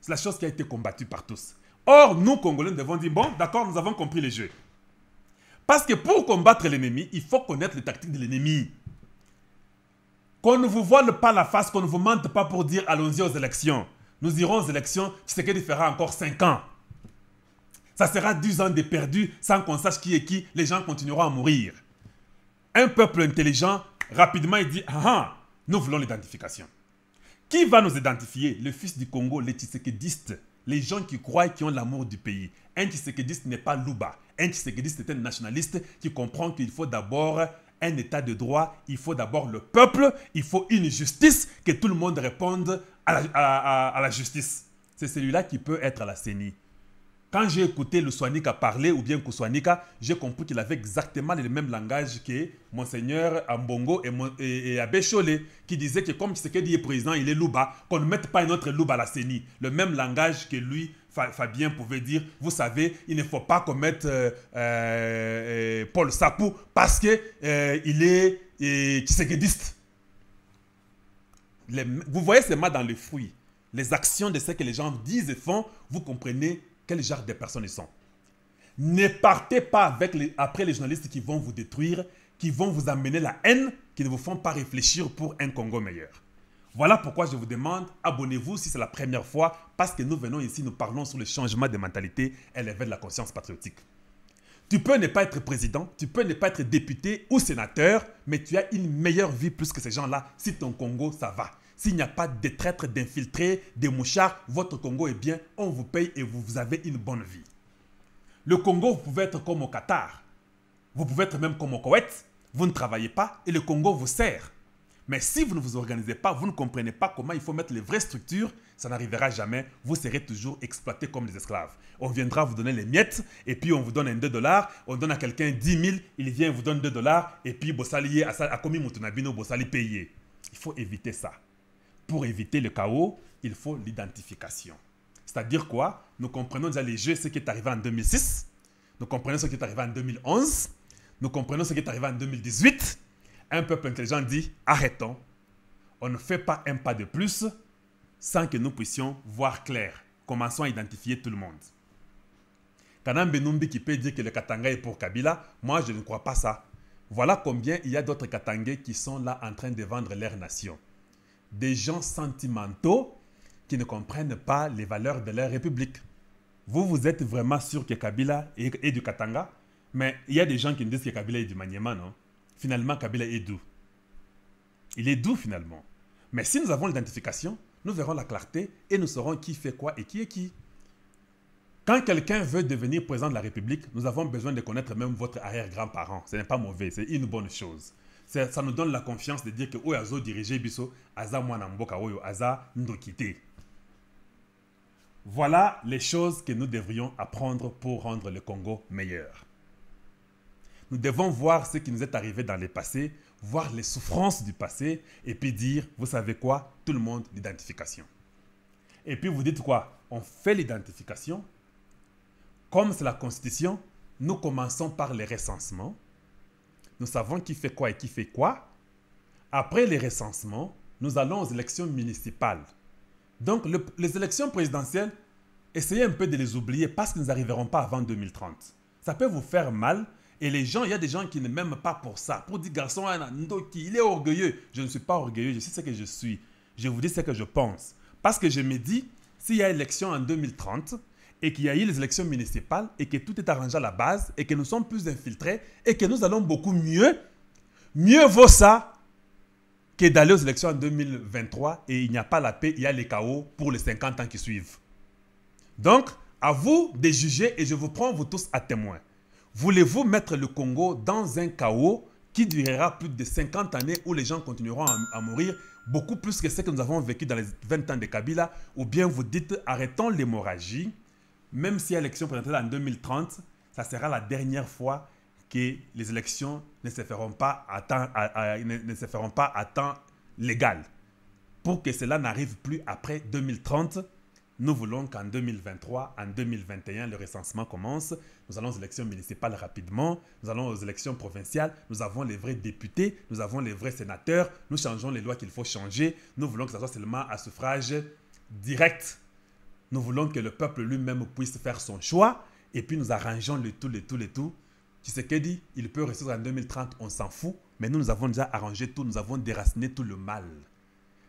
C'est la chose qui a été combattue par tous. Or, nous, Congolais, devons dire, bon, d'accord, nous avons compris le jeu. Parce que pour combattre l'ennemi, il faut connaître les tactiques de l'ennemi. Qu'on ne vous voile pas la face, qu'on ne vous mente pas pour dire allons-y aux élections. Nous irons aux élections, Tshisekedi fera encore 5 ans. Ça sera 10 ans de perdu sans qu'on sache qui est qui, les gens continueront à mourir. Un peuple intelligent, rapidement, il dit Ah, ah nous voulons l'identification. Qui va nous identifier Le fils du Congo, les Tshisekedistes, les gens qui croient qui ont l'amour du pays. Un Tshisekediste n'est pas Luba. Un Tshisekediste est un nationaliste qui comprend qu'il faut d'abord un état de droit, il faut d'abord le peuple, il faut une justice, que tout le monde réponde à la, justice. C'est celui-là qui peut être à la CENI. Quand j'ai écouté le Swanika parler, ou bien Kouswanika, j'ai compris qu'il avait exactement le même langage que Monseigneur Ambongo et, et, qui disait que comme ce que dit le président, il est Louba, qu'on ne mette pas un autre Louba à la CENI. Le même langage que lui Fabien pouvait dire, vous savez, il ne faut pas commettre euh, euh, euh, Paul Sapou parce qu'il est et, vous voyez ces mal dans les fruits, Les actions de ce que les gens disent et font, vous comprenez quel genre de personnes ils sont. Ne partez pas avec les, après les journalistes qui vont vous détruire, qui vont vous amener la haine, qui ne vous font pas réfléchir pour un Congo meilleur. Voilà pourquoi je vous demande, abonnez-vous si c'est la première fois, parce que nous venons ici, nous parlons sur le changement de mentalité et l'éveil de la conscience patriotique. Tu peux ne pas être président, tu peux ne pas être député ou sénateur, mais tu as une meilleure vie plus que ces gens-là si ton Congo, ça va. S'il n'y a pas de traîtres, d'infiltrés, de mouchards, votre Congo est bien, on vous paye et vous avez une bonne vie. Le Congo, vous pouvez être comme au Qatar. Vous pouvez être même comme au Koweït. Vous ne travaillez pas et le Congo vous sert. Mais si vous ne vous organisez pas, vous ne comprenez pas comment il faut mettre les vraies structures, ça n'arrivera jamais. Vous serez toujours exploité comme des esclaves. On viendra vous donner les miettes, et puis on vous donne un 2 dollars, on donne à quelqu'un 10 000, il vient, vous donne 2 dollars, et puis Bossali a commis payé. Il faut éviter ça. Pour éviter le chaos, il faut l'identification. C'est-à-dire quoi Nous comprenons déjà les jeux, ce qui est arrivé en 2006, nous comprenons ce qui est arrivé en 2011, nous comprenons ce qui est arrivé en 2018, un peuple intelligent dit, arrêtons, on ne fait pas un pas de plus sans que nous puissions voir clair. Commençons à identifier tout le monde. Kanambe Benumbi qui peut dire que le Katanga est pour Kabila, moi je ne crois pas ça. Voilà combien il y a d'autres Katangais qui sont là en train de vendre leur nation. Des gens sentimentaux qui ne comprennent pas les valeurs de leur république. Vous, vous êtes vraiment sûr que Kabila est, du Katanga, mais il y a des gens qui me disent que Kabila est du Maniema, non finalement, Kabila est doux. Il est doux finalement. Mais si nous avons l'identification, nous verrons la clarté et nous saurons qui fait quoi et qui est qui. Quand quelqu'un veut devenir président de la République, nous avons besoin de connaître même votre arrière-grand-parent. Ce n'est pas mauvais, c'est une bonne chose. Ça, nous donne la confiance de dire que Oyazo dirigeait Bisso, Aza Mwanamboka Oyo, Aza Ndokite. Voilà les choses que nous devrions apprendre pour rendre le Congo meilleur. Nous devons voir ce qui nous est arrivé dans le passé, voir les souffrances du passé, et puis dire, vous savez quoi, tout le monde, l'identification. Et puis vous dites quoi On fait l'identification. Comme c'est la Constitution, nous commençons par les recensements. Nous savons qui fait quoi et qui fait quoi. Après les recensements, nous allons aux élections municipales. Donc les élections présidentielles, essayez un peu de les oublier parce qu'ils n'arriveront pas avant 2030. Ça peut vous faire mal, et les gens, il y a des gens qui ne m'aiment pas pour ça. Pour dire, garçon, il est orgueilleux. Je ne suis pas orgueilleux, je sais ce que je suis. Je vous dis ce que je pense. Parce que je me dis, s'il y a élection en 2030 et qu'il y a eu les élections municipales et que tout est arrangé à la base et que nous sommes plus infiltrés et que nous allons beaucoup mieux, mieux vaut ça que d'aller aux élections en 2023 et il n'y a pas la paix, il y a les chaos pour les 50 ans qui suivent. Donc, à vous de juger et je vous prends vous tous à témoin. Voulez-vous mettre le Congo dans un chaos qui durera plus de 50 années où les gens continueront à, mourir beaucoup plus que ce que nous avons vécu dans les 20 ans de Kabila Ou bien vous dites arrêtons l'hémorragie, même si l'élection présentée en 2030, ça sera la dernière fois que les élections ne se feront pas à temps, ne se feront pas à temps légal. Pour que cela n'arrive plus après 2030, nous voulons qu'en 2023, en 2021, le recensement commence. Nous allons aux élections municipales rapidement. Nous allons aux élections provinciales. Nous avons les vrais députés. Nous avons les vrais sénateurs. Nous changeons les lois qu'il faut changer. Nous voulons que ce soit seulement à suffrage direct. Nous voulons que le peuple lui-même puisse faire son choix. Et puis nous arrangeons le tout, le tout, le tout. Tu sais que dit, il peut rester en 2030, on s'en fout. Mais nous, nous avons déjà arrangé tout. Nous avons déraciné tout le mal.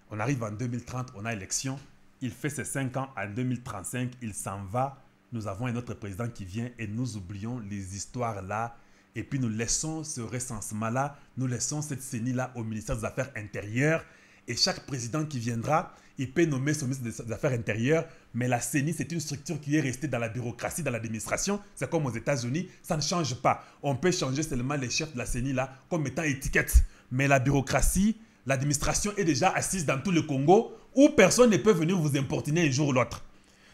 On arrive en 2030, on a élection il fait ses 5 ans en 2035, il s'en va. Nous avons un autre président qui vient et nous oublions les histoires-là. Et puis nous laissons ce recensement-là, nous laissons cette CENI-là au ministère des Affaires intérieures. Et chaque président qui viendra, il peut nommer son ministre des Affaires intérieures. Mais la CENI, c'est une structure qui est restée dans la bureaucratie, dans l'administration. C'est comme aux États-Unis, ça ne change pas. On peut changer seulement les chefs de la CENI-là comme étant étiquette. Mais la bureaucratie, l'administration est déjà assise dans tout le Congo où personne ne peut venir vous importuner un jour ou l'autre.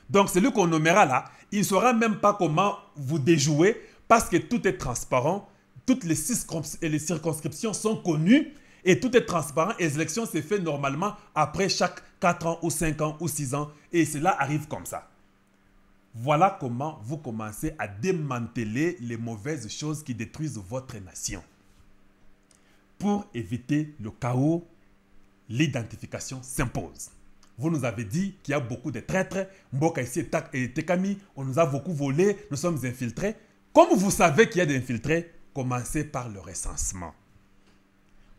Donc celui qu'on nommera là, il ne saura même pas comment vous déjouer parce que tout est transparent, toutes les, circonscriptions sont connues et tout est transparent et l'élection se fait normalement après chaque 4 ans ou 5 ans ou 6 ans et cela arrive comme ça. Voilà comment vous commencez à démanteler les mauvaises choses qui détruisent votre nation. Pour éviter le chaos, l'identification s'impose. Vous nous avez dit qu'il y a beaucoup de traîtres. Mboka ici et Tekami, on nous a beaucoup volé, nous sommes infiltrés. Comme vous savez qu'il y a des infiltrés, commencez par le recensement.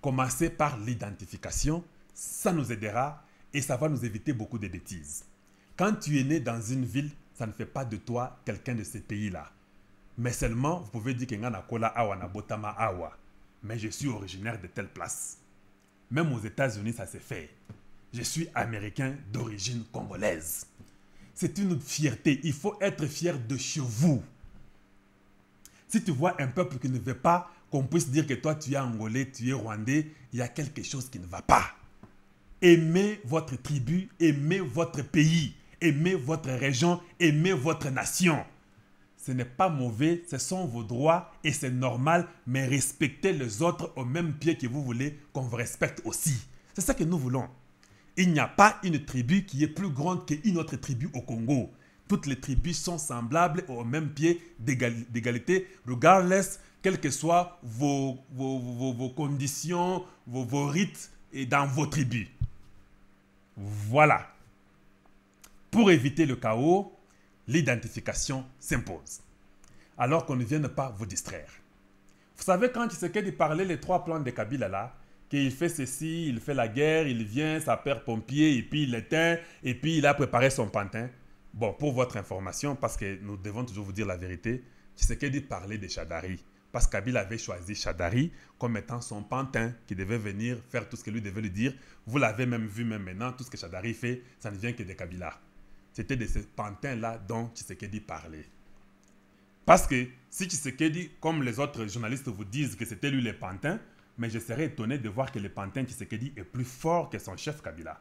Commencez par l'identification. Ça nous aidera et ça va nous éviter beaucoup de bêtises. Quand tu es né dans une ville, ça ne fait pas de toi quelqu'un de ce pays-là. Mais seulement, vous pouvez dire que Awa. Mais je suis originaire de telle place. Même aux États-Unis, ça s'est fait. Je suis américain d'origine congolaise. C'est une fierté. Il faut être fier de chez vous. Si tu vois un peuple qui ne veut pas qu'on puisse dire que toi tu es angolais, tu es rwandais, il y a quelque chose qui ne va pas. Aimez votre tribu, aimez votre pays, aimez votre région, aimez votre nation ce n'est pas mauvais, ce sont vos droits et c'est normal, mais respectez les autres au même pied que vous voulez qu'on vous respecte aussi. C'est ça que nous voulons. Il n'y a pas une tribu qui est plus grande qu'une autre tribu au Congo. Toutes les tribus sont semblables au même pied d'égalité, regardless, quelles que soient vos, vos conditions, vos, rites et dans vos tribus. Voilà. Pour éviter le chaos, l'identification s'impose. Alors qu'on ne vienne pas vous distraire. Vous savez, quand Tshisekedi parlait les trois plans de Kabila là, qu'il fait ceci, il fait la guerre, il vient, sa père pompier, et puis il éteint, et puis il a préparé son pantin. Bon, pour votre information, parce que nous devons toujours vous dire la vérité, Tshisekedi parlait de Chadari. Parce que Kabila avait choisi Chadari comme étant son pantin qui devait venir faire tout ce que lui devait lui dire. Vous l'avez même vu, même maintenant, tout ce que Chadari fait, ça ne vient que de Kabila c'était de ce pantin-là dont Tshisekedi parlait. Parce que si Tshisekedi, comme les autres journalistes vous disent que c'était lui le pantin, mais je serais étonné de voir que le pantin Tshisekedi est plus fort que son chef Kabila.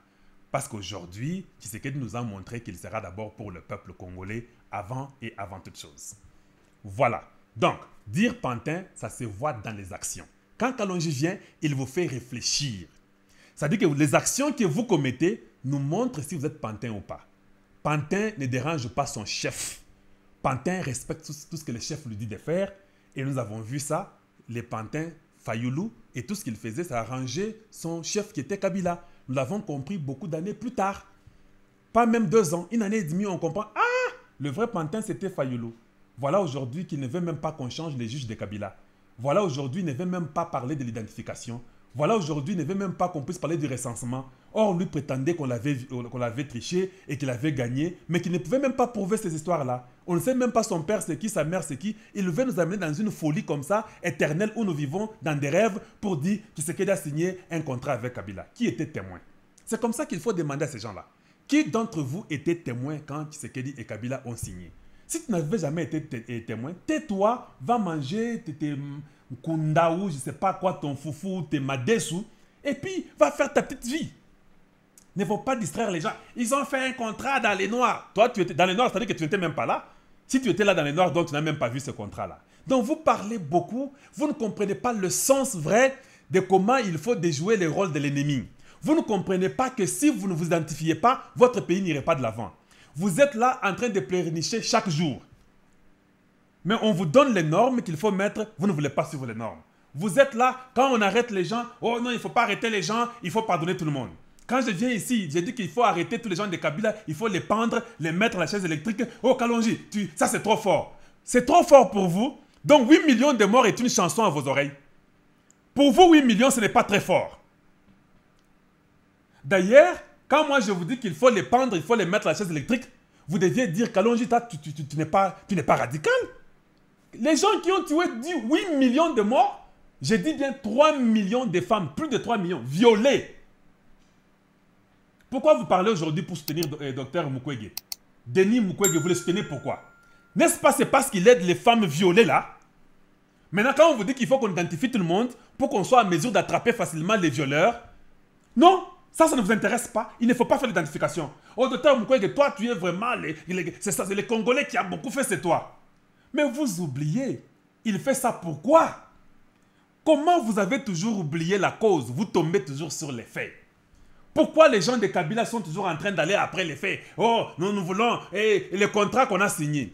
Parce qu'aujourd'hui, Tshisekedi nous a montré qu'il sera d'abord pour le peuple congolais avant et avant toute chose. Voilà. Donc, dire pantin, ça se voit dans les actions. Quand Kalonji vient, il vous fait réfléchir. Ça dit que les actions que vous commettez nous montrent si vous êtes pantin ou pas. Pantin ne dérange pas son chef. Pantin respecte tout, ce que le chef lui dit de faire. Et nous avons vu ça, les Pantins, Fayoulou, et tout ce qu'il faisait, ça arrangeait son chef qui était Kabila. Nous l'avons compris beaucoup d'années plus tard. Pas même deux ans, une année et demie, on comprend. Ah Le vrai Pantin, c'était Fayoulou. Voilà aujourd'hui qu'il ne veut même pas qu'on change les juges de Kabila. Voilà aujourd'hui, qu'il ne veut même pas parler de l'identification. Voilà aujourd'hui, qu'il ne veut même pas qu'on puisse parler du recensement. Or, lui prétendait qu'on l'avait, euh, qu'on triché et qu'il avait gagné, mais qu'il ne pouvait même pas prouver ces histoires-là. On ne sait même pas son père c'est qui, sa mère c'est qui. Il veut nous amener dans une folie comme ça, éternelle, où nous vivons dans des rêves pour dire que Tshisekedi a signé un contrat avec Kabila. Qui était témoin C'est comme ça qu'il faut demander à ces gens-là. Qui d'entre vous était témoin quand Tshisekedi et Kabila ont signé Si tu n'avais jamais été euh, témoin, tais-toi, va manger tes hum, kundaou, je ne sais pas quoi, ton foufou, tes madessou, et puis va faire ta petite vie ne faut pas distraire les gens. Ils ont fait un contrat dans les noirs. Toi, tu étais dans les noirs, c'est-à-dire que tu n'étais même pas là. Si tu étais là dans les noirs, donc tu n'as même pas vu ce contrat-là. Donc vous parlez beaucoup, vous ne comprenez pas le sens vrai de comment il faut déjouer les rôles de l'ennemi. Vous ne comprenez pas que si vous ne vous identifiez pas, votre pays n'irait pas de l'avant. Vous êtes là en train de pleurnicher chaque jour. Mais on vous donne les normes qu'il faut mettre, vous ne voulez pas suivre les normes. Vous êtes là, quand on arrête les gens, oh non, il ne faut pas arrêter les gens, il faut pardonner tout le monde. Quand je viens ici, j'ai dit qu'il faut arrêter tous les gens de Kabila, il faut les pendre, les mettre à la chaise électrique. Oh Kalonji, tu, ça c'est trop fort. C'est trop fort pour vous. Donc 8 millions de morts est une chanson à vos oreilles. Pour vous, 8 millions, ce n'est pas très fort. D'ailleurs, quand moi je vous dis qu'il faut les pendre, il faut les mettre à la chaise électrique, vous deviez dire Kalonji, tu, tu, tu, tu n'es pas, pas, radical. Les gens qui ont tué 8 millions de morts, j'ai dit bien 3 millions de femmes, plus de 3 millions, violées pourquoi vous parlez aujourd'hui pour soutenir euh, docteur Mukwege Denis Mukwege, vous le soutenez pourquoi N'est-ce pas c'est parce qu'il aide les femmes violées là Maintenant, quand on vous dit qu'il faut qu'on identifie tout le monde pour qu'on soit en mesure d'attraper facilement les violeurs, non, ça, ça ne vous intéresse pas. Il ne faut pas faire l'identification. Oh, docteur Mukwege, toi, tu es vraiment... c'est ça, c'est les Congolais qui a beaucoup fait, c'est toi. Mais vous oubliez. Il fait ça pourquoi Comment vous avez toujours oublié la cause Vous tombez toujours sur les faits. Pourquoi les gens de Kabila sont toujours en train d'aller après les faits Oh, nous, nous voulons et, les contrats qu'on a signés.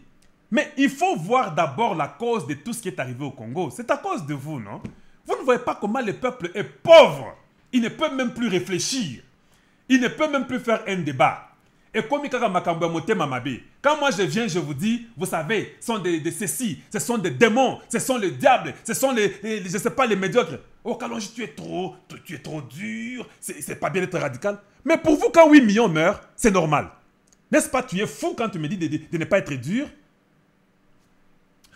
Mais il faut voir d'abord la cause de tout ce qui est arrivé au Congo. C'est à cause de vous, non Vous ne voyez pas comment le peuple est pauvre. Il ne peut même plus réfléchir. Il ne peut même plus faire un débat. Et comme quand moi je viens, je vous dis, vous savez, ce sont des, ceci, ce sont des démons, ce sont les diables, ce sont les, je sais pas, les médiocres. Oh, Kalonji, tu es trop, tu, es trop dur, c'est pas bien d'être radical. Mais pour vous, quand 8 millions meurent, c'est normal. N'est-ce pas, tu es fou quand tu me dis de, de ne pas être dur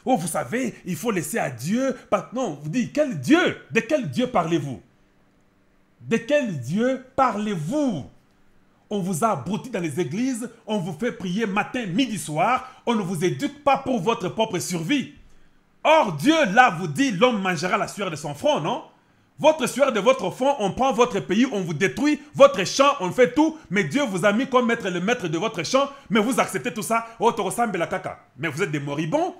Oh, vous savez, il faut laisser à Dieu. Non, vous dites, quel Dieu De quel Dieu parlez-vous De quel Dieu parlez-vous on vous a abruti dans les églises, on vous fait prier matin, midi, soir, on ne vous éduque pas pour votre propre survie. Or, Dieu, là, vous dit, l'homme mangera la sueur de son front, non Votre sueur de votre front, on prend votre pays, on vous détruit, votre champ, on fait tout, mais Dieu vous a mis comme maître le maître de votre champ, mais vous acceptez tout ça, oh, la caca. Mais vous êtes des moribonds.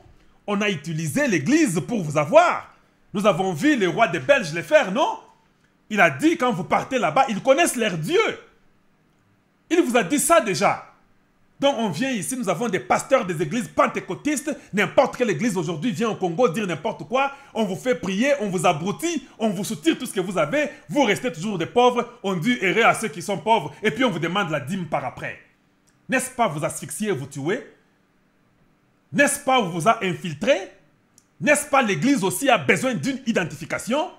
On a utilisé l'église pour vous avoir. Nous avons vu les rois des Belges le faire, non Il a dit, quand vous partez là-bas, ils connaissent leur Dieu a dit ça déjà. Donc on vient ici, nous avons des pasteurs des églises pentecôtistes, n'importe quelle église aujourd'hui vient au Congo dire n'importe quoi, on vous fait prier, on vous abrutit, on vous soutire tout ce que vous avez, vous restez toujours des pauvres, on dit errer à ceux qui sont pauvres, et puis on vous demande la dîme par après. N'est-ce pas vous asphyxier, vous tuer N'est-ce pas vous a infiltré N'est-ce pas l'église aussi a besoin d'une identification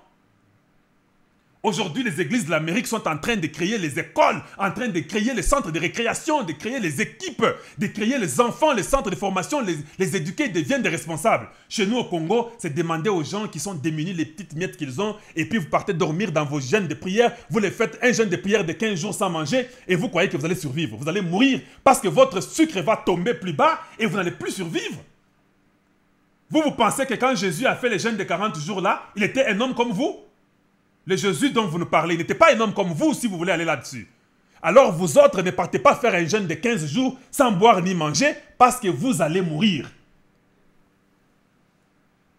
Aujourd'hui, les églises de l'Amérique sont en train de créer les écoles, en train de créer les centres de récréation, de créer les équipes, de créer les enfants, les centres de formation, les, les éduquer deviennent des responsables. Chez nous au Congo, c'est demander aux gens qui sont démunis les petites miettes qu'ils ont et puis vous partez dormir dans vos jeûnes de prière, vous les faites un jeûne de prière de 15 jours sans manger et vous croyez que vous allez survivre. Vous allez mourir parce que votre sucre va tomber plus bas et vous n'allez plus survivre. Vous, vous pensez que quand Jésus a fait les jeûnes de 40 jours là, il était un homme comme vous le Jésus dont vous nous parlez n'était pas un homme comme vous si vous voulez aller là-dessus. Alors vous autres ne partez pas faire un jeûne de 15 jours sans boire ni manger parce que vous allez mourir.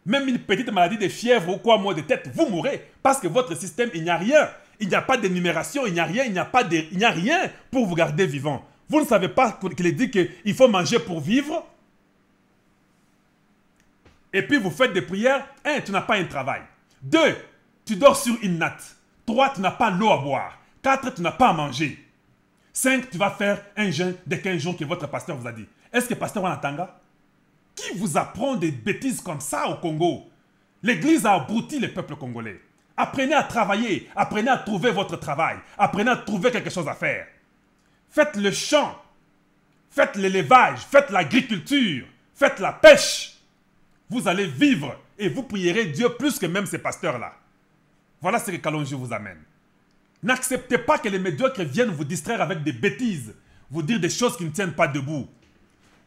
Même une petite maladie de fièvre ou quoi, moi de tête, vous mourrez parce que votre système, il n'y a rien. Il n'y a pas d'énumération, il n'y a rien, il n'y a, pas il n'y a rien pour vous garder vivant. Vous ne savez pas qu'il est dit qu'il faut manger pour vivre. Et puis vous faites des prières. Un, tu n'as pas un travail. Deux, tu dors sur une natte. Trois, tu n'as pas l'eau à boire. Quatre, tu n'as pas à manger. Cinq, tu vas faire un jeûne de 15 jours que votre pasteur vous a dit. Est-ce que pasteur Wanatanga, qui vous apprend des bêtises comme ça au Congo L'Église a abruti le peuple congolais. Apprenez à travailler, apprenez à trouver votre travail, apprenez à trouver quelque chose à faire. Faites le champ, faites l'élevage, faites l'agriculture, faites la pêche. Vous allez vivre et vous prierez Dieu plus que même ces pasteurs-là. Voilà ce que Kalonji vous amène. N'acceptez pas que les médiocres viennent vous distraire avec des bêtises, vous dire des choses qui ne tiennent pas debout.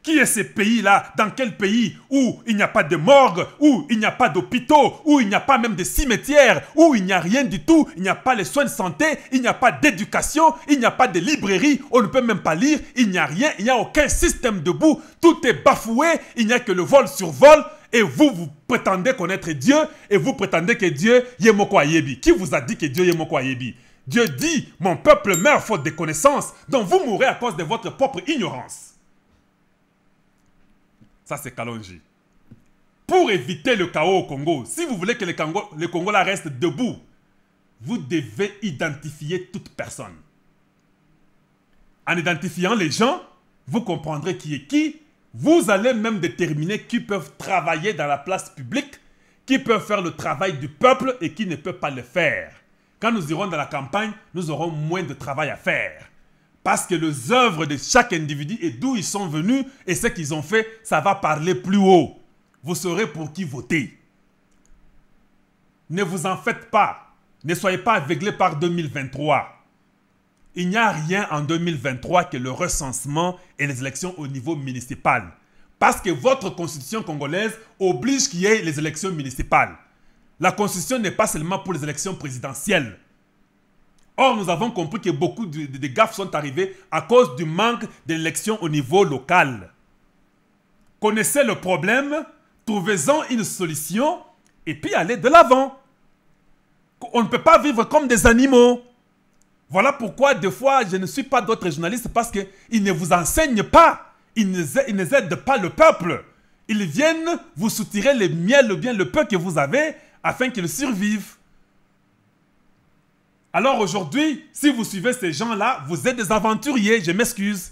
Qui est ce pays-là Dans quel pays où il n'y a pas de morgue, où il n'y a pas d'hôpitaux, où il n'y a pas même de cimetières, où il n'y a rien du tout, il n'y a pas les soins de santé, il n'y a pas d'éducation, il n'y a pas de librairie, on ne peut même pas lire, il n'y a rien, il n'y a aucun système debout, tout est bafoué, il n'y a que le vol sur vol, et vous, vous prétendez connaître Dieu, et vous prétendez que Dieu est Ayebi. Qui vous a dit que Dieu Moko Ayebi Dieu dit, mon peuple meurt faute de connaissances, donc vous mourrez à cause de votre propre ignorance. Ça, c'est Kalonji. Pour éviter le chaos au Congo, si vous voulez que le Congo, le reste debout, vous devez identifier toute personne. En identifiant les gens, vous comprendrez qui est qui vous allez même déterminer qui peuvent travailler dans la place publique, qui peuvent faire le travail du peuple et qui ne peut pas le faire. Quand nous irons dans la campagne, nous aurons moins de travail à faire. Parce que les œuvres de chaque individu et d'où ils sont venus et ce qu'ils ont fait, ça va parler plus haut. Vous saurez pour qui voter. Ne vous en faites pas. Ne soyez pas aveuglés par 2023. Il n'y a rien en 2023 que le recensement et les élections au niveau municipal. Parce que votre constitution congolaise oblige qu'il y ait les élections municipales. La constitution n'est pas seulement pour les élections présidentielles. Or, nous avons compris que beaucoup de, gaffes sont arrivées à cause du manque d'élections au niveau local. Connaissez le problème, trouvez-en une solution et puis allez de l'avant. On ne peut pas vivre comme des animaux. Voilà pourquoi des fois je ne suis pas d'autres journalistes parce qu'ils ne vous enseignent pas, ils ne, ils aident pas le peuple. Ils viennent vous soutirer le miel, le bien, le peu que vous avez afin qu'ils survivent. Alors aujourd'hui, si vous suivez ces gens-là, vous êtes des aventuriers, je m'excuse.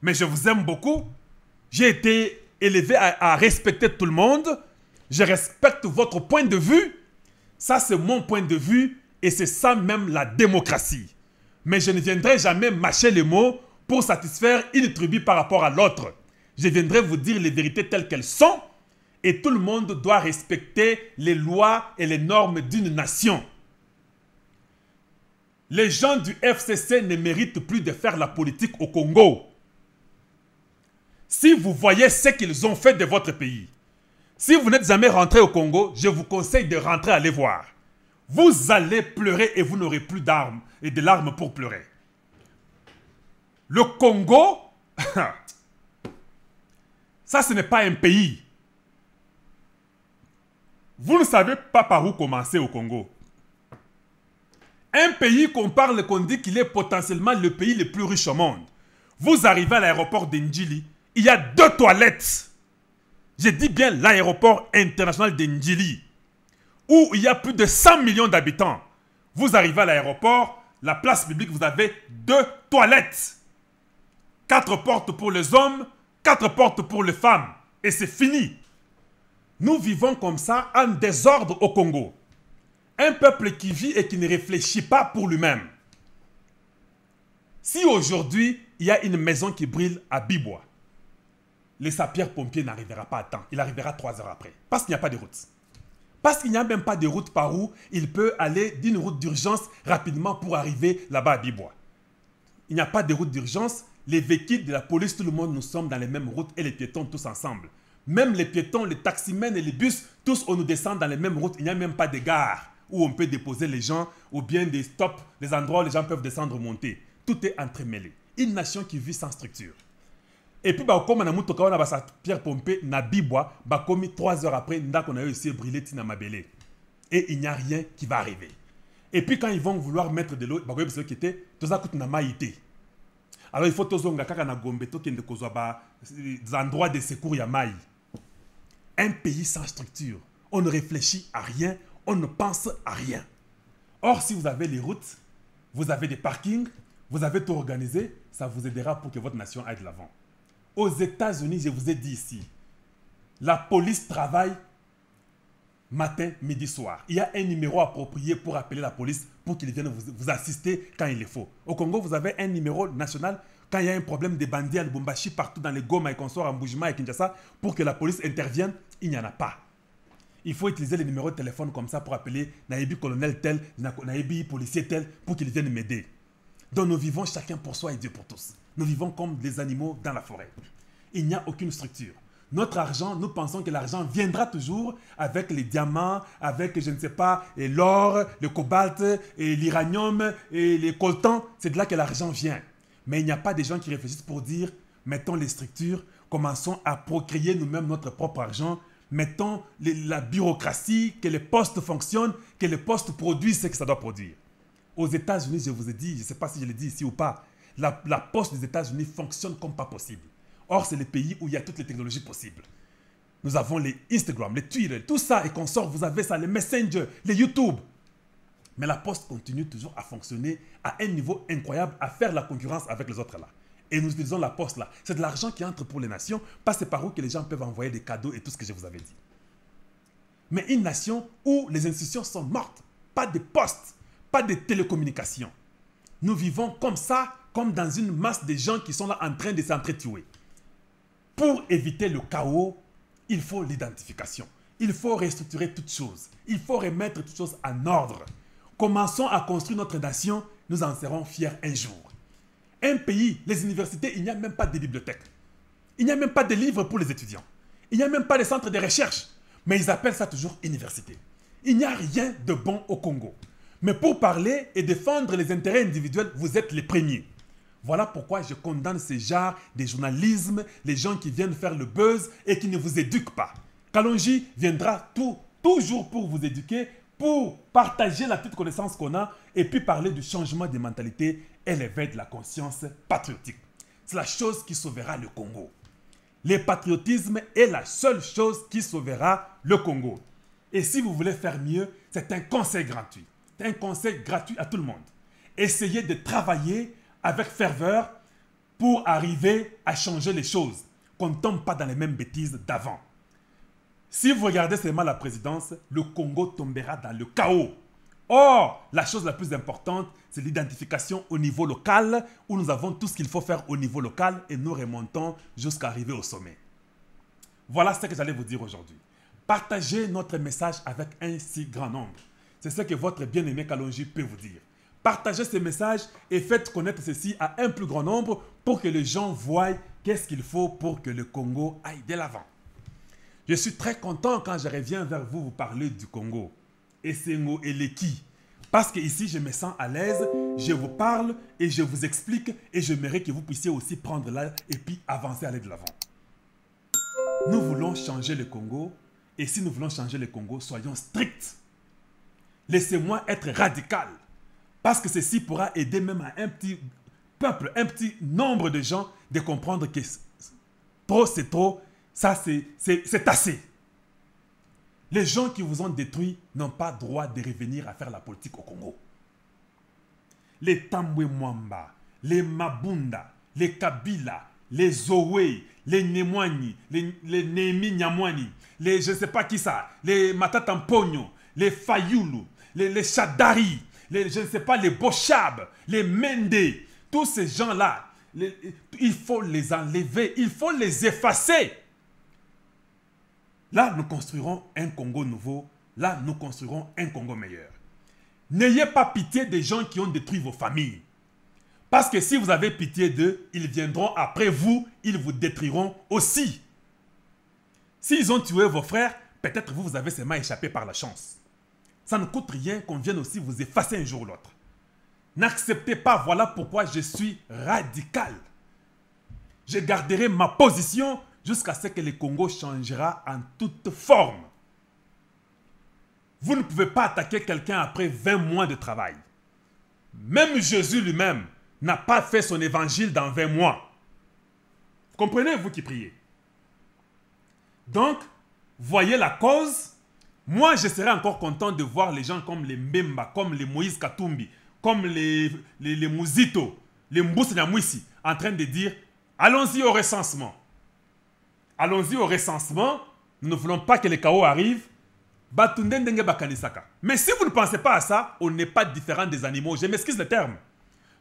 Mais je vous aime beaucoup. J'ai été élevé à respecter tout le monde. Je respecte votre point de vue. Ça, c'est mon point de vue et c'est ça même la démocratie. Mais je ne viendrai jamais mâcher les mots pour satisfaire une tribu par rapport à l'autre. Je viendrai vous dire les vérités telles qu'elles sont et tout le monde doit respecter les lois et les normes d'une nation. Les gens du FCC ne méritent plus de faire la politique au Congo. Si vous voyez ce qu'ils ont fait de votre pays, si vous n'êtes jamais rentré au Congo, je vous conseille de rentrer à les voir. Vous allez pleurer et vous n'aurez plus d'armes et de larmes pour pleurer. Le Congo, ça ce n'est pas un pays. Vous ne savez pas par où commencer au Congo. Un pays qu'on parle et qu'on dit qu'il est potentiellement le pays le plus riche au monde. Vous arrivez à l'aéroport de il y a deux toilettes. Je dis bien l'aéroport international de où il y a plus de 100 millions d'habitants, vous arrivez à l'aéroport, la place publique, vous avez deux toilettes. Quatre portes pour les hommes, quatre portes pour les femmes. Et c'est fini. Nous vivons comme ça en désordre au Congo. Un peuple qui vit et qui ne réfléchit pas pour lui-même. Si aujourd'hui, il y a une maison qui brûle à Bibois, les sapiens pompiers n'arrivera pas à temps. Il arrivera trois heures après. Parce qu'il n'y a pas de route. Parce qu'il n'y a même pas de route par où il peut aller d'une route d'urgence rapidement pour arriver là-bas à Bibois. Il n'y a pas de route d'urgence. Les véhicules de la police, tout le monde, nous sommes dans les mêmes routes et les piétons tous ensemble. Même les piétons, les taximènes et les bus, tous on nous descend dans les mêmes routes. Il n'y a même pas de gare où on peut déposer les gens ou bien des stops, des endroits où les gens peuvent descendre ou monter. Tout est entremêlé. Une nation qui vit sans structure et puis bah, comme on a dit, basa pierre Pompé na a bah, commis trois heures après on a a esi brûler Tina mabele et il n'y a rien qui va arriver et puis quand ils vont vouloir mettre de l'eau bakoyebisa yo que toza ça na alors il faut tozonga kaka na gombe tokende des bah, endroits de secours un pays sans structure on ne réfléchit à rien on ne pense à rien or si vous avez les routes vous avez des parkings vous avez tout organisé ça vous aidera pour que votre nation aille de l'avant aux États-Unis, je vous ai dit ici, la police travaille matin, midi, soir. Il y a un numéro approprié pour appeler la police pour qu'ils viennent vous, assister quand il le faut. Au Congo, vous avez un numéro national quand il y a un problème de bandits à Lubumbashi, partout dans les Goma et consorts, à Bujima et Kinshasa, pour que la police intervienne, il n'y en a pas. Il faut utiliser les numéros de téléphone comme ça pour appeler Naibi colonel tel, Naibi policier tel, pour qu'ils viennent m'aider. Donc nous vivons chacun pour soi et Dieu pour tous. Nous vivons comme des animaux dans la forêt. Il n'y a aucune structure. Notre argent, nous pensons que l'argent viendra toujours avec les diamants, avec, je ne sais pas, l'or, le cobalt, et l'iranium, et les coltans. C'est de là que l'argent vient. Mais il n'y a pas des gens qui réfléchissent pour dire, mettons les structures, commençons à procréer nous-mêmes notre propre argent, mettons la bureaucratie, que les postes fonctionnent, que les postes produisent ce que ça doit produire. Aux États-Unis, je vous ai dit, je ne sais pas si je l'ai dit ici ou pas, la, poste des États-Unis fonctionne comme pas possible. Or, c'est le pays où il y a toutes les technologies possibles. Nous avons les Instagram, les Twitter, tout ça et sort, vous avez ça, les Messenger, les YouTube. Mais la poste continue toujours à fonctionner à un niveau incroyable, à faire la concurrence avec les autres là. Et nous utilisons la poste là. C'est de l'argent qui entre pour les nations, pas c'est par où que les gens peuvent envoyer des cadeaux et tout ce que je vous avais dit. Mais une nation où les institutions sont mortes, pas de poste, pas de télécommunications. Nous vivons comme ça comme dans une masse de gens qui sont là en train de s'entretuer. Pour éviter le chaos, il faut l'identification. Il faut restructurer toutes choses. Il faut remettre toutes choses en ordre. Commençons à construire notre nation. Nous en serons fiers un jour. Un pays, les universités, il n'y a même pas de bibliothèque. Il n'y a même pas de livres pour les étudiants. Il n'y a même pas de centres de recherche. Mais ils appellent ça toujours université. Il n'y a rien de bon au Congo. Mais pour parler et défendre les intérêts individuels, vous êtes les premiers. Voilà pourquoi je condamne ces genres de journalisme, les gens qui viennent faire le buzz et qui ne vous éduquent pas. Kalonji viendra tout, toujours pour vous éduquer, pour partager la petite connaissance qu'on a et puis parler du changement des mentalités et l'éveil de la conscience patriotique. C'est la chose qui sauvera le Congo. Le patriotisme est la seule chose qui sauvera le Congo. Et si vous voulez faire mieux, c'est un conseil gratuit. C'est un conseil gratuit à tout le monde. Essayez de travailler avec ferveur pour arriver à changer les choses, qu'on ne tombe pas dans les mêmes bêtises d'avant. Si vous regardez seulement la présidence, le Congo tombera dans le chaos. Or, la chose la plus importante, c'est l'identification au niveau local, où nous avons tout ce qu'il faut faire au niveau local et nous remontons jusqu'à arriver au sommet. Voilà ce que j'allais vous dire aujourd'hui. Partagez notre message avec un si grand nombre. C'est ce que votre bien-aimé Kalonji peut vous dire partagez ce message et faites connaître ceci à un plus grand nombre pour que les gens voient qu'est-ce qu'il faut pour que le Congo aille de l'avant. Je suis très content quand je reviens vers vous vous parler du Congo. et mots et les qui. Parce que ici, je me sens à l'aise, je vous parle et je vous explique et j'aimerais que vous puissiez aussi prendre l'air et puis avancer, à aller de l'avant. Nous voulons changer le Congo et si nous voulons changer le Congo, soyons stricts. Laissez-moi être radical. Parce que ceci pourra aider même à un petit peuple, un petit nombre de gens de comprendre que trop c'est trop, ça c'est assez. Les gens qui vous ont détruit n'ont pas droit de revenir à faire la politique au Congo. Les Tambwe Mwamba, les Mabunda, les Kabila, les Zoé, les Nemwani, les, les les je ne sais pas qui ça, les Matatampogno, les Fayoulou, les, les Chadari, les, je ne sais pas, les Boshab, les Mende, tous ces gens-là, il faut les enlever, il faut les effacer. Là, nous construirons un Congo nouveau. Là, nous construirons un Congo meilleur. N'ayez pas pitié des gens qui ont détruit vos familles. Parce que si vous avez pitié d'eux, ils viendront après vous, ils vous détruiront aussi. S'ils ont tué vos frères, peut-être vous, vous avez seulement échappé par la chance. Ça ne coûte rien qu'on vienne aussi vous effacer un jour ou l'autre. N'acceptez pas, voilà pourquoi je suis radical. Je garderai ma position jusqu'à ce que le Congo changera en toute forme. Vous ne pouvez pas attaquer quelqu'un après 20 mois de travail. Même Jésus lui-même n'a pas fait son évangile dans 20 mois. Comprenez, vous qui priez. Donc, voyez la cause moi, je serais encore content de voir les gens comme les Memba, comme les Moïse Katumbi, comme les, les, les Mouzito, les en train de dire allons-y au recensement. Allons-y au recensement. Nous ne voulons pas que le chaos arrive. Mais si vous ne pensez pas à ça, on n'est pas différent des animaux. Je m'excuse le terme.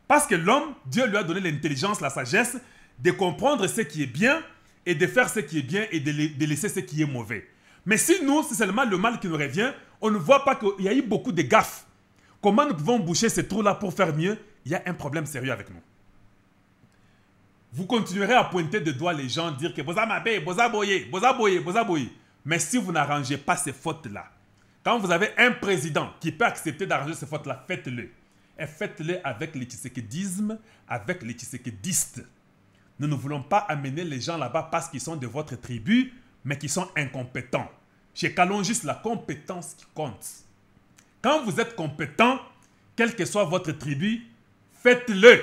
Parce que l'homme, Dieu lui a donné l'intelligence, la sagesse de comprendre ce qui est bien et de faire ce qui est bien et de laisser ce qui est mauvais. Mais si nous, c'est seulement le mal qui nous revient, on ne voit pas qu'il y a eu beaucoup de gaffes. Comment nous pouvons boucher ces trous-là pour faire mieux Il y a un problème sérieux avec nous. Vous continuerez à pointer de doigts les gens, dire que Boza Mabe, vous Boye, Boza Boye, Boza Boye. Mais si vous n'arrangez pas ces fautes-là, quand vous avez un président qui peut accepter d'arranger ces fautes-là, faites-le. Et faites-le avec les avec les Nous ne voulons pas amener les gens là-bas parce qu'ils sont de votre tribu mais qui sont incompétents. Chez Calon, juste la compétence qui compte. Quand vous êtes compétent, quelle que soit votre tribu, faites-le.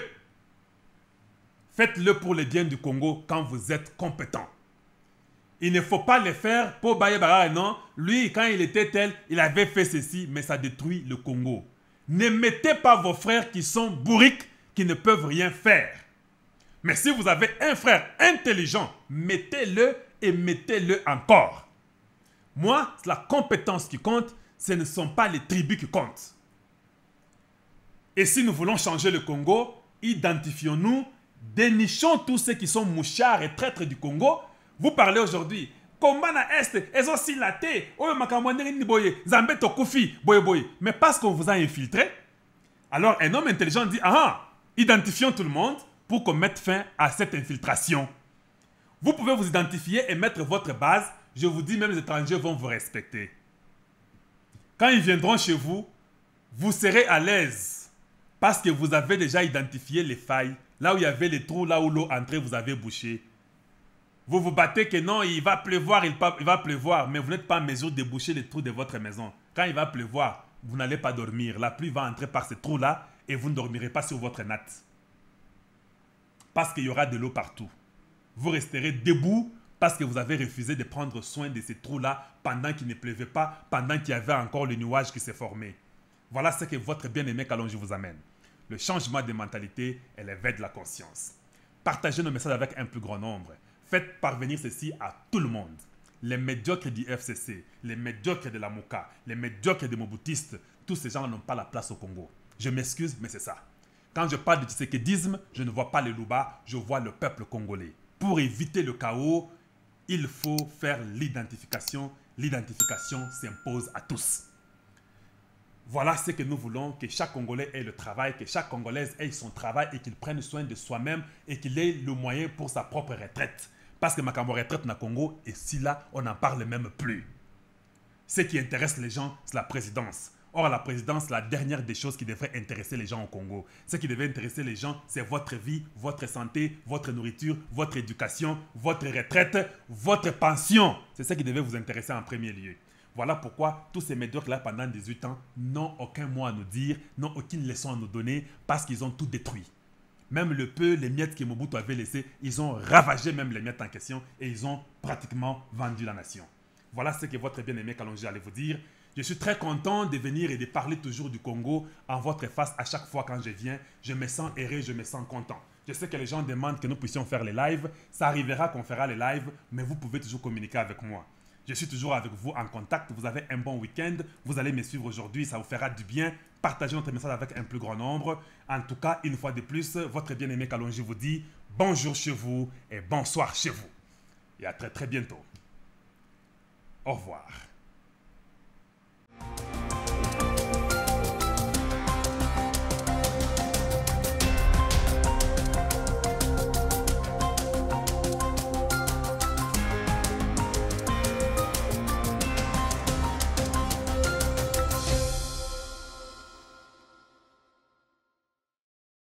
Faites-le pour le bien du Congo quand vous êtes compétent. Il ne faut pas le faire pour Bayebara, non. Lui, quand il était tel, il avait fait ceci, mais ça détruit le Congo. Ne mettez pas vos frères qui sont bourriques, qui ne peuvent rien faire. Mais si vous avez un frère intelligent, mettez-le et mettez-le encore. Moi, c'est la compétence qui compte, ce ne sont pas les tribus qui comptent. Et si nous voulons changer le Congo, identifions-nous, dénichons tous ceux qui sont mouchards et traîtres du Congo. Vous parlez aujourd'hui, na Est, ils ont Mais parce qu'on vous a infiltré, alors un homme intelligent dit, ah, ah identifions tout le monde pour qu'on mette fin à cette infiltration. Vous pouvez vous identifier et mettre votre base. Je vous dis, même les étrangers vont vous respecter. Quand ils viendront chez vous, vous serez à l'aise parce que vous avez déjà identifié les failles. Là où il y avait les trous, là où l'eau entrait, vous avez bouché. Vous vous battez que non, il va pleuvoir, il va pleuvoir, mais vous n'êtes pas en mesure de boucher les trous de votre maison. Quand il va pleuvoir, vous n'allez pas dormir. La pluie va entrer par ces trous-là et vous ne dormirez pas sur votre natte. Parce qu'il y aura de l'eau partout vous resterez debout parce que vous avez refusé de prendre soin de ces trous-là pendant qu'il ne pleuvait pas, pendant qu'il y avait encore le nuage qui s'est formé. Voilà ce que votre bien-aimé Kalonji vous amène. Le changement de mentalité et l'éveil de la conscience. Partagez nos messages avec un plus grand nombre. Faites parvenir ceci à tout le monde. Les médiocres du FCC, les médiocres de la MOKA, les médiocres des Mobutistes, tous ces gens n'ont pas la place au Congo. Je m'excuse, mais c'est ça. Quand je parle de tshisekidisme, je ne vois pas les loupas, je vois le peuple congolais. Pour éviter le chaos, il faut faire l'identification. L'identification s'impose à tous. Voilà ce que nous voulons, que chaque Congolais ait le travail, que chaque Congolaise ait son travail et qu'il prenne soin de soi-même et qu'il ait le moyen pour sa propre retraite. Parce que cambo retraite na Congo et si là, on n'en parle même plus. Ce qui intéresse les gens, c'est la présidence. Or, la présidence, la dernière des choses qui devrait intéresser les gens au Congo, ce qui devait intéresser les gens, c'est votre vie, votre santé, votre nourriture, votre éducation, votre retraite, votre pension. C'est ce qui devait vous intéresser en premier lieu. Voilà pourquoi tous ces médiocres-là, pendant 18 ans, n'ont aucun mot à nous dire, n'ont aucune leçon à nous donner, parce qu'ils ont tout détruit. Même le peu, les miettes que Mobutu avait laissées, ils ont ravagé même les miettes en question et ils ont pratiquement vendu la nation. Voilà ce que votre bien-aimé Kalonji allait vous dire. Je suis très content de venir et de parler toujours du Congo en votre face à chaque fois quand je viens. Je me sens erré, je me sens content. Je sais que les gens demandent que nous puissions faire les lives. Ça arrivera qu'on fera les lives, mais vous pouvez toujours communiquer avec moi. Je suis toujours avec vous en contact. Vous avez un bon week-end. Vous allez me suivre aujourd'hui. Ça vous fera du bien. Partagez notre message avec un plus grand nombre. En tout cas, une fois de plus, votre bien-aimé Kalonji vous dit bonjour chez vous et bonsoir chez vous. Et à très très bientôt. Au revoir. Thank you.